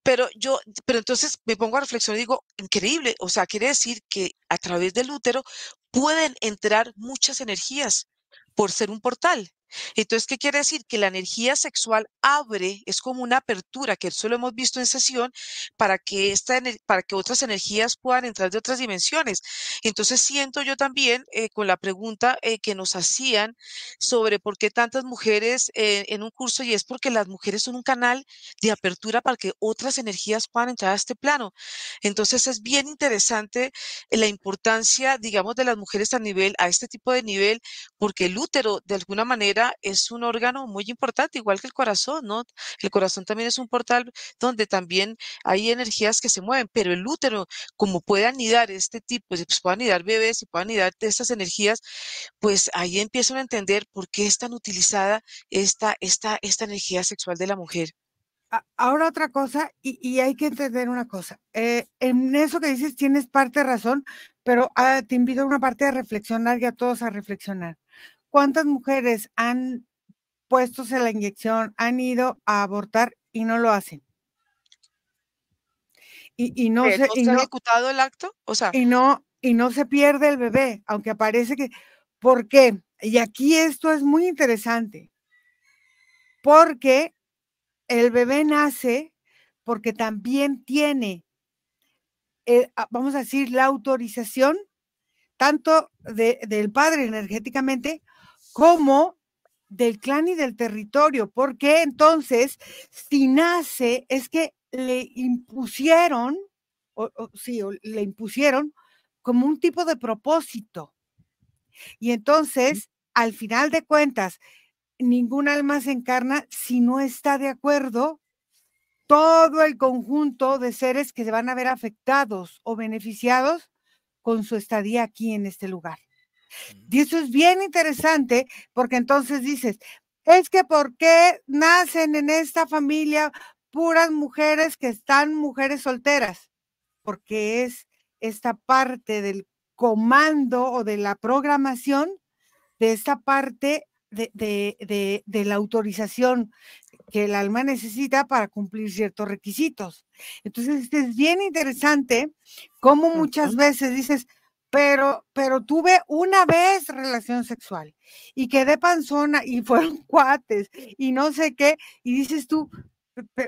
[SPEAKER 2] Pero yo, pero entonces me pongo a reflexionar y digo, increíble, o sea, quiere decir que a través del útero pueden entrar muchas energías por ser un portal. Entonces, ¿qué quiere decir? Que la energía sexual abre, es como una apertura, que solo hemos visto en sesión, para que, esta, para que otras energías puedan entrar de otras dimensiones. Entonces, siento yo también eh, con la pregunta eh, que nos hacían sobre por qué tantas mujeres eh, en un curso, y es porque las mujeres son un canal de apertura para que otras energías puedan entrar a este plano. Entonces, es bien interesante la importancia, digamos, de las mujeres a nivel, a este tipo de nivel, porque el útero, de alguna manera, es un órgano muy importante, igual que el corazón, ¿no? El corazón también es un portal donde también hay energías que se mueven, pero el útero, como puede anidar este tipo, pues, puede anidar bebés y puede anidar estas energías, pues ahí empiezan a entender por qué es tan utilizada esta, esta energía sexual de la mujer.
[SPEAKER 1] Ahora otra cosa, y, hay que entender una cosa. Eh, en eso que dices tienes parte de razón, pero ah, te invito a una parte a reflexionar y a todos a reflexionar. ¿cuántas mujeres han puesto la inyección, han ido a abortar y no lo hacen? Y, no se, y ejecutado el acto, o sea, y no y no se pierde el bebé, aunque aparece que ¿por qué? Y aquí esto es muy interesante. Porque el bebé nace porque también tiene eh, ah, vamos a decir la autorización tanto de, del padre energéticamente como del clan y del territorio. porque entonces, si nace, es que le impusieron, o, sí, le impusieron como un tipo de propósito? Y entonces, al final de cuentas, ningún alma se encarna si no está de acuerdo todo el conjunto de seres que se van a ver afectados o beneficiados con su estadía aquí en este lugar. Y eso es bien interesante porque entonces dices, es que ¿por qué nacen en esta familia puras mujeres que están mujeres solteras? Porque es esta parte del comando o de la programación de esta parte de, la autorización que el alma necesita para cumplir ciertos requisitos. Entonces, es bien interesante cómo muchas veces dices, pero, pero tuve una vez relación sexual y quedé panzona y fueron cuates y no sé qué. Y dices tú,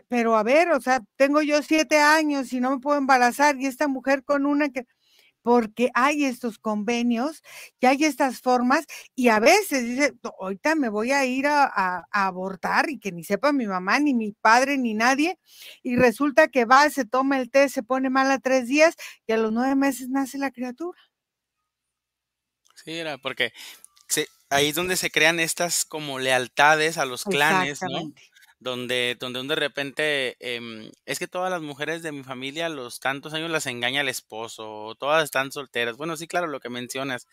[SPEAKER 1] pero a ver, o sea, tengo yo siete años y no me puedo embarazar y esta mujer con una que porque hay estos convenios y hay estas formas y a veces dice, ahorita me voy a ir a, a, abortar y que ni sepa mi mamá, ni mi padre, ni nadie. Y resulta que va, se toma el té, se pone mal a tres días y a los nueve meses nace la criatura.
[SPEAKER 3] Sí, porque ahí es donde se crean estas como lealtades a los clanes, ¿no? Donde, donde de repente em, es que todas las mujeres de mi familia los tantos años las engaña el esposo, todas están solteras. Bueno, sí, claro, lo que mencionas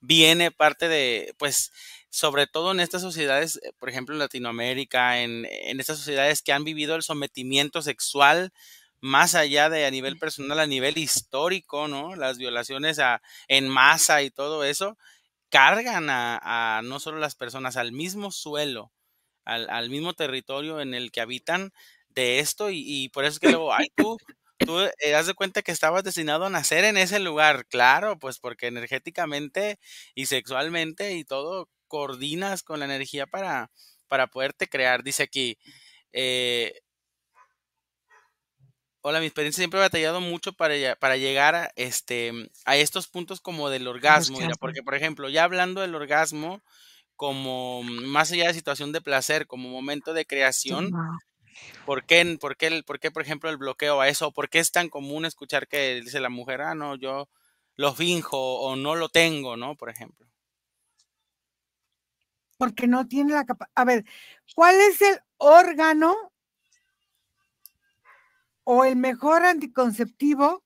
[SPEAKER 3] viene parte de, pues, sobre todo en estas sociedades, eh, por ejemplo, en Latinoamérica, en, en estas sociedades que han vivido el sometimiento sexual más allá de a nivel personal, a nivel histórico, ¿no? Las violaciones a, en masa y todo eso cargan a, no solo las personas, al mismo suelo, al, mismo territorio en el que habitan de esto y, por eso es que luego, ay, tú, tú das eh, de cuenta que estabas destinado a nacer en ese lugar, claro, pues porque energéticamente y sexualmente y todo coordinas con la energía para, para poderte crear, dice aquí. Eh, hola, mi experiencia siempre ha batallado mucho para, para llegar a, este, a estos puntos como del orgasmo, porque por ejemplo, ya hablando del orgasmo como más allá de situación de placer, como momento de creación, ¿Por qué, por, qué, por qué, por ejemplo, el bloqueo a eso? ¿Por qué es tan común escuchar que dice la mujer, ah, no, yo lo finjo o no lo tengo, ¿no? Por ejemplo.
[SPEAKER 1] Porque no tiene la capacidad. A ver, ¿cuál es el órgano o el mejor anticonceptivo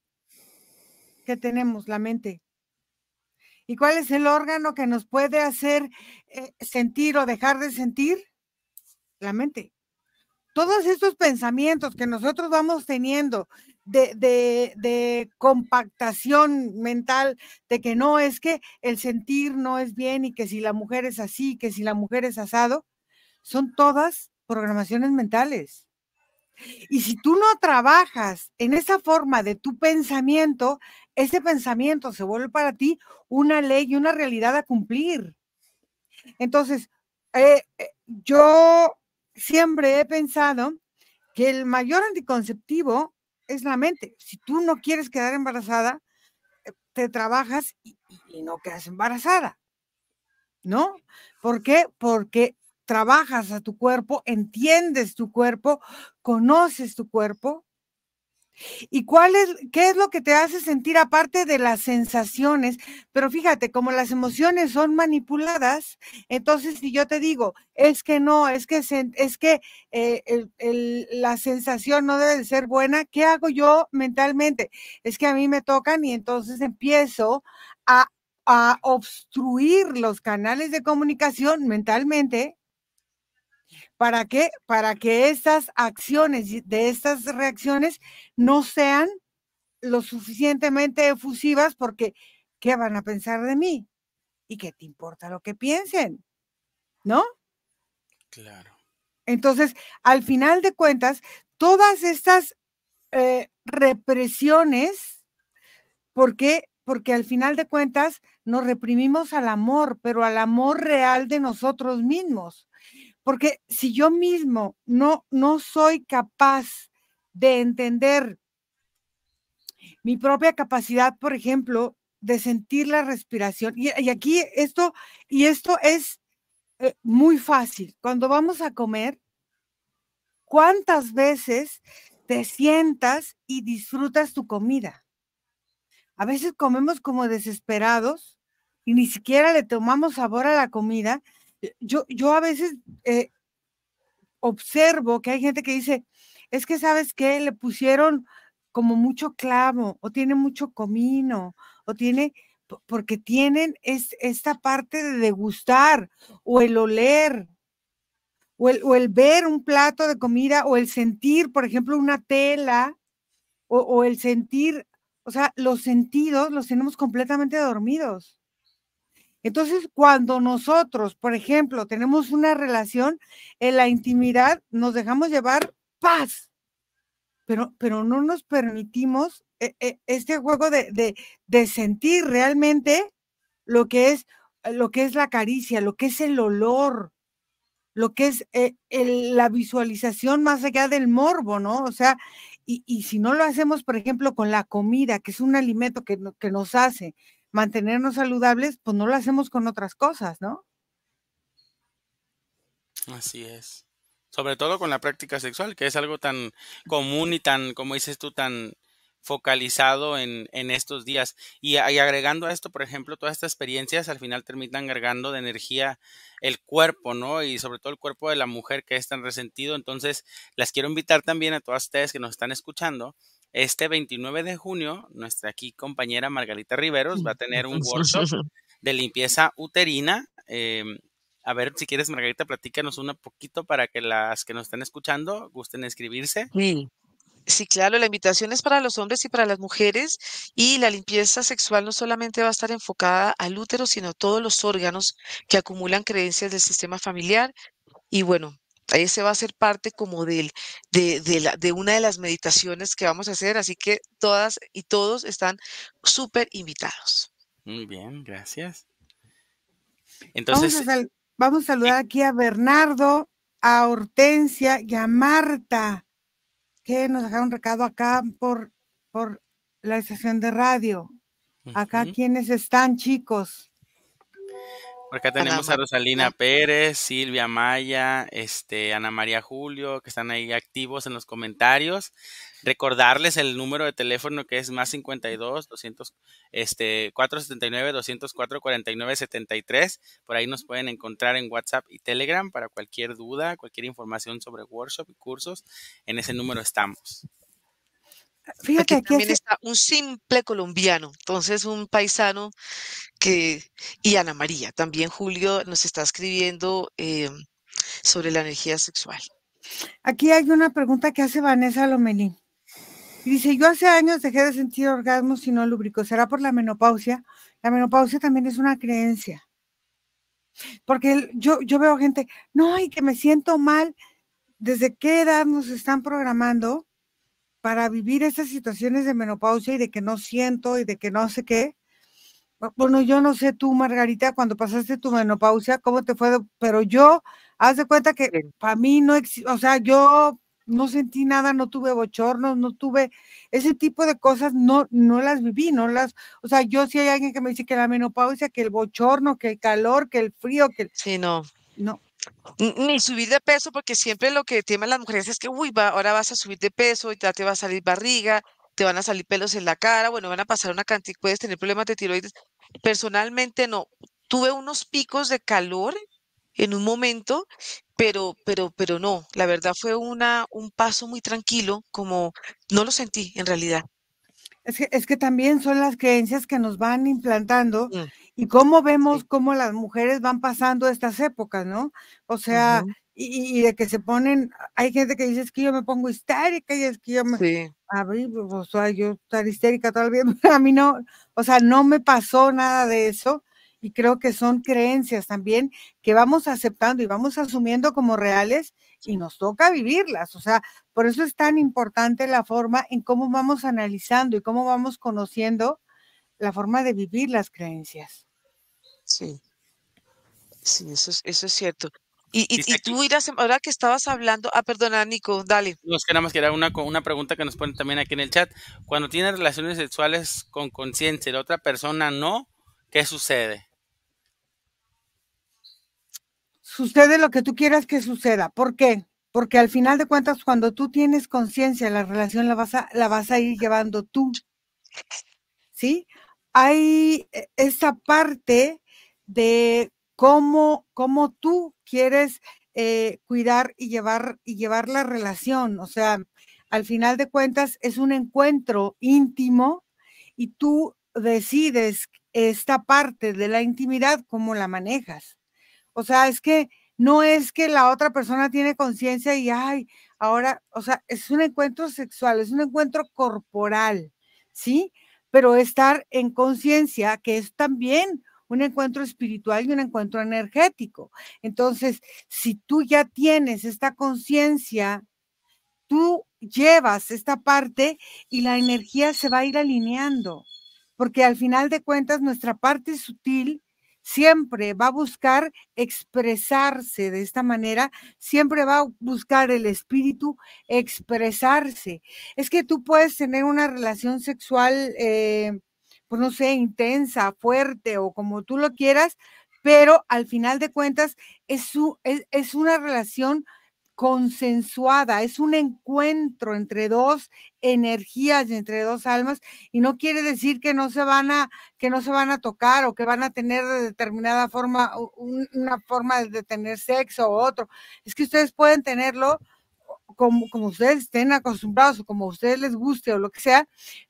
[SPEAKER 1] que tenemos, la mente. ¿Y cuál es el órgano que nos puede hacer eh, sentir o dejar de sentir? La mente. Todos estos pensamientos que nosotros vamos teniendo de, compactación mental, de que no, es que el sentir no es bien y que si la mujer es así, que si la mujer es asado, son todas programaciones mentales. Y si tú no trabajas en esa forma de tu pensamiento, ese pensamiento se vuelve para ti una ley y una realidad a cumplir. Entonces, eh, eh, yo siempre he pensado que el mayor anticonceptivo es la mente. Si tú no quieres quedar embarazada, eh, te trabajas y, y no quedas embarazada. ¿No? ¿Por qué? Porque trabajas a tu cuerpo, entiendes tu cuerpo, conoces tu cuerpo. ¿Y cuál es, qué es lo que te hace sentir aparte de las sensaciones? Pero fíjate, como las emociones son manipuladas, entonces si yo te digo, es que no, es que, es que eh, la sensación no debe de ser buena, ¿qué hago yo mentalmente? Es que a mí me tocan y entonces empiezo a, a obstruir los canales de comunicación mentalmente ¿Para qué? Para que estas acciones, de estas reacciones, no sean lo suficientemente efusivas porque, ¿qué van a pensar de mí? ¿Y qué te importa lo que piensen? ¿No? Claro. Entonces, al final de cuentas, todas estas eh, represiones, ¿por qué? Porque al final de cuentas nos reprimimos al amor, pero al amor real de nosotros mismos. Porque si yo mismo no, no soy capaz de entender mi propia capacidad, por ejemplo, de sentir la respiración, y, aquí esto, y esto es eh, muy fácil. Cuando vamos a comer, ¿cuántas veces te sientas y disfrutas tu comida? A veces comemos como desesperados y ni siquiera le tomamos sabor a la comida eh, yo, yo a veces eh, observo que hay gente que dice, es que sabes que le pusieron como mucho clavo o tiene mucho comino o tiene, porque tienen es, esta parte de degustar o el oler o el, ver un plato de comida o el sentir, por ejemplo, una tela o el sentir, o sea, los sentidos los tenemos completamente dormidos. Entonces, cuando nosotros, por ejemplo, tenemos una relación, en la intimidad nos dejamos llevar paz, pero, pero no nos permitimos eh, eh, este juego de, sentir realmente lo que es lo que es la caricia, lo que es el olor, lo que es eh, la visualización más allá del morbo, ¿no? O sea, y, si no lo hacemos, por ejemplo, con la comida, que es un alimento que, que nos hace, mantenernos saludables, pues no lo hacemos con otras cosas, ¿no?
[SPEAKER 3] Así es. Sobre todo con la práctica sexual, que es algo tan común y tan, como dices tú, tan focalizado en, estos días. Y, agregando a esto, por ejemplo, todas estas experiencias al final terminan cargando de energía el cuerpo, ¿no? Y sobre todo el cuerpo de la mujer que es tan resentido. Entonces, las quiero invitar también a todas ustedes que nos están escuchando este 29 de junio, nuestra aquí compañera Margarita Riveros va a tener un workshop de limpieza uterina. Em, a ver, si quieres, Margarita, platícanos un poquito para que las que nos estén escuchando gusten escribirse.
[SPEAKER 2] Sí. Sí, claro, la invitación es para los hombres y para las mujeres y la limpieza sexual no solamente va a estar enfocada al útero, sino a todos los órganos que acumulan creencias del sistema familiar. Y bueno, ese va a ser parte como del, de, de, de una de las meditaciones que vamos a hacer, así que todas y todos están súper invitados.
[SPEAKER 3] Muy bien, gracias. Entonces,
[SPEAKER 1] vamos a, saludar aquí a Bernardo, a Hortensia y a Marta, que nos dejaron recado acá por, por la estación de radio. Acá, ¿quiénes están, chicos?
[SPEAKER 3] Acá tenemos a Rosalina Pérez, Silvia Maya, este, Ana María Julio, que están ahí activos en los comentarios. Recordarles el número de teléfono que es más 52 200, este, 479 204 49 73. Por ahí nos pueden encontrar en WhatsApp y Telegram para cualquier duda, cualquier información sobre workshop y cursos. En ese número estamos.
[SPEAKER 1] Fíjate, aquí, también está
[SPEAKER 2] un simple colombiano, entonces un paisano que, y Ana María, también Julio nos está escribiendo eh,
[SPEAKER 1] sobre la energía sexual. Aquí hay una pregunta que hace Vanessa Lomelín. Dice, yo hace años dejé de sentir orgasmos y no lúbrico. ¿Será por la menopausia? La menopausia también es una creencia. Porque yo, yo veo gente, no, y que me siento mal. ¿Desde qué edad nos están programando? para vivir esas situaciones de menopausia y de que no siento y de que no sé qué. Bueno, yo no sé tú, Margarita, cuando pasaste tu menopausia, cómo te fue, pero yo, haz de cuenta que para mí no, o sea, yo no sentí nada, no tuve bochornos, no tuve ese tipo de cosas, no, no las viví, no las, o sea, yo si hay alguien que me dice que la menopausia, que el bochorno, que el calor, que el frío, que el... Sí, no. No, ni
[SPEAKER 2] subir de peso, porque siempre lo que temen las mujeres es que, uy, va, ahora vas a subir de peso y ya te va a salir barriga, te van a salir pelos en la cara, bueno, van a pasar una cantidad, puedes tener problemas de tiroides. Personalmente no, tuve unos picos de calor en un momento, pero, pero, pero no, la verdad fue una, un paso muy tranquilo, como no lo sentí
[SPEAKER 1] en realidad. Es que, también son las creencias que nos van implantando mm y cómo vemos cómo las mujeres van pasando estas épocas, ¿no? O sea, y, de que se ponen, hay gente que dice es que yo me pongo histérica y es que yo me... Sí. A yo estar histérica todavía, a mí no, o sea, no me pasó nada de eso y creo que son creencias también que vamos aceptando y vamos asumiendo como reales y nos toca vivirlas. O sea, por eso es tan importante la forma en cómo vamos analizando y cómo vamos conociendo la forma de vivir las creencias.
[SPEAKER 2] Sí, sí, eso es, eso es cierto. Y, tú irás, ahora que estabas hablando, ah, perdona, Nico, dale.
[SPEAKER 3] nos que más que era una, una pregunta que nos ponen también aquí en el chat. Cuando tienes relaciones sexuales con conciencia y la otra persona no, ¿qué sucede?
[SPEAKER 1] Sucede lo que tú quieras que suceda. ¿Por qué? Porque al final de cuentas, cuando tú tienes conciencia, la relación la vas a, la vas a ir llevando tú. ¿Sí? hay eh, esa parte de cómo, tú quieres eh, cuidar y llevar, y llevar la relación. O sea, al final de cuentas es un encuentro íntimo y tú decides esta parte de la intimidad, cómo la manejas. O sea, es que no es que la otra persona tiene conciencia y, ay, ahora, o sea, es un encuentro sexual, es un encuentro corporal, ¿sí? pero estar en conciencia, que es también un encuentro espiritual y un encuentro energético. Entonces, si tú ya tienes esta conciencia, tú llevas esta parte y la energía se va a ir alineando, porque al final de cuentas nuestra parte sutil siempre va a buscar expresarse de esta manera, siempre va a buscar el espíritu expresarse. Es que tú puedes tener una relación sexual, eh, pues no sé, intensa, fuerte o como tú lo quieras, pero al final de cuentas es, su, es, es una relación consensuada, es un encuentro entre dos energías, entre dos almas, y no quiere decir que no se van a, que no se van a tocar o que van a tener de determinada forma, una forma de tener sexo o otro. Es que ustedes pueden tenerlo como, como ustedes estén acostumbrados o como a ustedes les guste o lo que sea,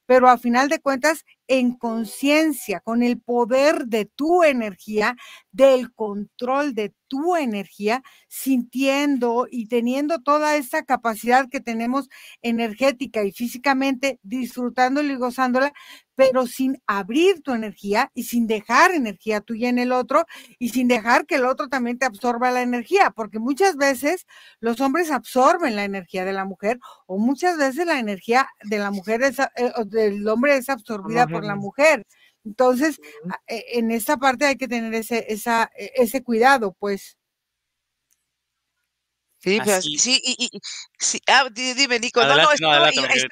[SPEAKER 1] pero a final de cuentas en conciencia, con el poder de tu energía, del control de tu energía, sintiendo y teniendo toda esa capacidad que tenemos energética y físicamente, disfrutándola y gozándola, pero sin abrir tu energía y sin dejar energía tuya en el otro y sin dejar que el otro también te absorba la energía, porque muchas veces los hombres absorben la energía de la mujer o muchas veces la energía de la mujer es eh, del hombre es absorbida por la mujer. Entonces, e, en esta parte hay que tener ese, esa, e, ese cuidado, pues.
[SPEAKER 2] Sí, pues, sí, y,
[SPEAKER 1] ah, dime, Nico, estaba,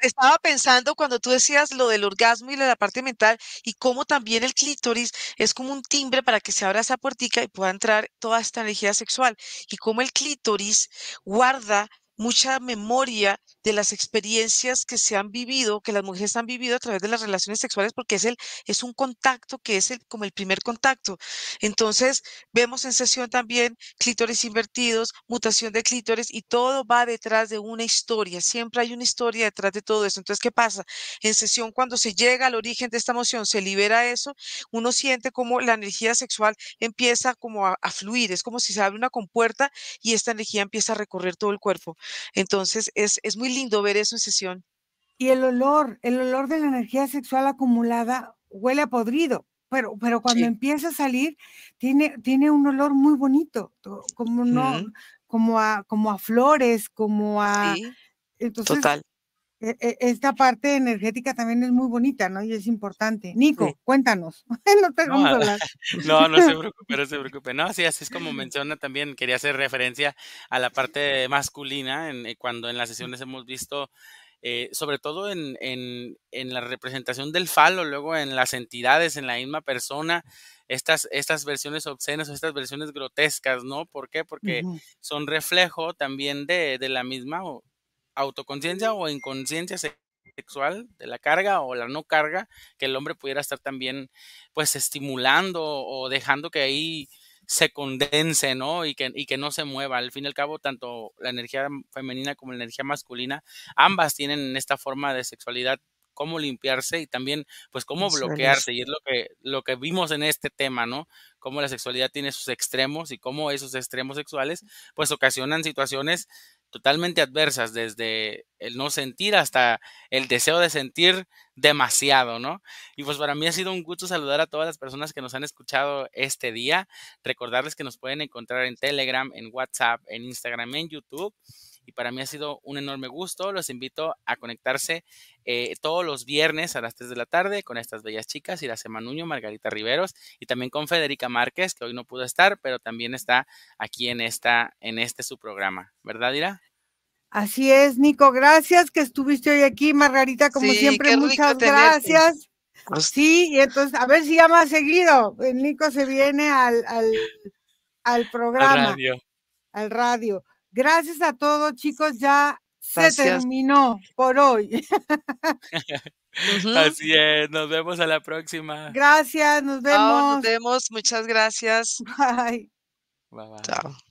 [SPEAKER 1] estaba,
[SPEAKER 2] pensando cuando tú decías lo del orgasmo y la parte mental y cómo también el clítoris es como un timbre para que se abra esa puertica y pueda entrar toda esta energía sexual y cómo el clítoris guarda mucha memoria de las experiencias que se han vivido, que las mujeres han vivido a través de las relaciones sexuales, porque es, el, es un contacto que es el, como el primer contacto. Entonces, vemos en sesión también clítoris invertidos, mutación de clítores, y todo va detrás de una historia. Siempre hay una historia detrás de todo eso. Entonces, ¿qué pasa? En sesión, cuando se llega al origen de esta emoción, se libera eso, uno siente como la energía sexual empieza como a, a fluir, es como si se abre una compuerta y esta energía empieza a recorrer todo el cuerpo. Entonces, es, muy lindo ver eso en sesión.
[SPEAKER 1] Y el olor, el olor de la energía sexual acumulada huele a podrido, pero, pero cuando empieza a salir, tiene, tiene un olor muy bonito, como no, como a, como a flores, como a. Total. E, e, esta parte energética también es muy bonita, ¿no? Y es importante. Nico, cuéntanos.
[SPEAKER 3] no, no, se preocupe, no se preocupe. No, sí, así es como menciona también, quería hacer referencia a la parte masculina, eh, cuando en las sesiones hemos visto, eh, sobre todo en, la representación del falo, luego en las entidades, en la misma persona, estas, estas versiones obscenas o estas versiones grotescas, ¿no? ¿Por qué? Porque son reflejo también de, de la misma autoconciencia o inconsciencia sexual de la carga o la no carga que el hombre pudiera estar también pues estimulando o dejando que ahí se condense, ¿no? Y que, y que no se mueva. Al fin y al cabo, tanto la energía femenina como la energía masculina, ambas tienen esta forma de sexualidad cómo limpiarse y también pues cómo bloquearse y es lo que lo que vimos en este tema, ¿no? Cómo la sexualidad tiene sus extremos y cómo esos extremos sexuales pues ocasionan situaciones totalmente adversas, desde el no sentir hasta el deseo de sentir demasiado, ¿no? Y pues para mí ha sido un gusto saludar a todas las personas que nos han escuchado este día, recordarles que nos pueden encontrar en Telegram, en WhatsApp, en Instagram, en YouTube y para mí ha sido un enorme gusto. Los invito a conectarse eh, todos los viernes a las 3 de la tarde con estas bellas chicas, Ira Semanuño, Margarita Riveros y también con Federica Márquez, que hoy no pudo estar, pero también está aquí en, esta, en este su programa. ¿Verdad, Ira?
[SPEAKER 1] Así es, Nico, gracias que estuviste hoy aquí, Margarita, como siempre, muchas gracias. Pues sí, y entonces, a ver si ya seguido. Nico se viene al, al, al programa. Al radio. Al radio. Gracias a todos, chicos. Ya se terminó por hoy. Así
[SPEAKER 3] es, nos vemos a la próxima.
[SPEAKER 1] Gracias, nos vemos. nos vemos, muchas gracias. bye,
[SPEAKER 2] bye. Chao.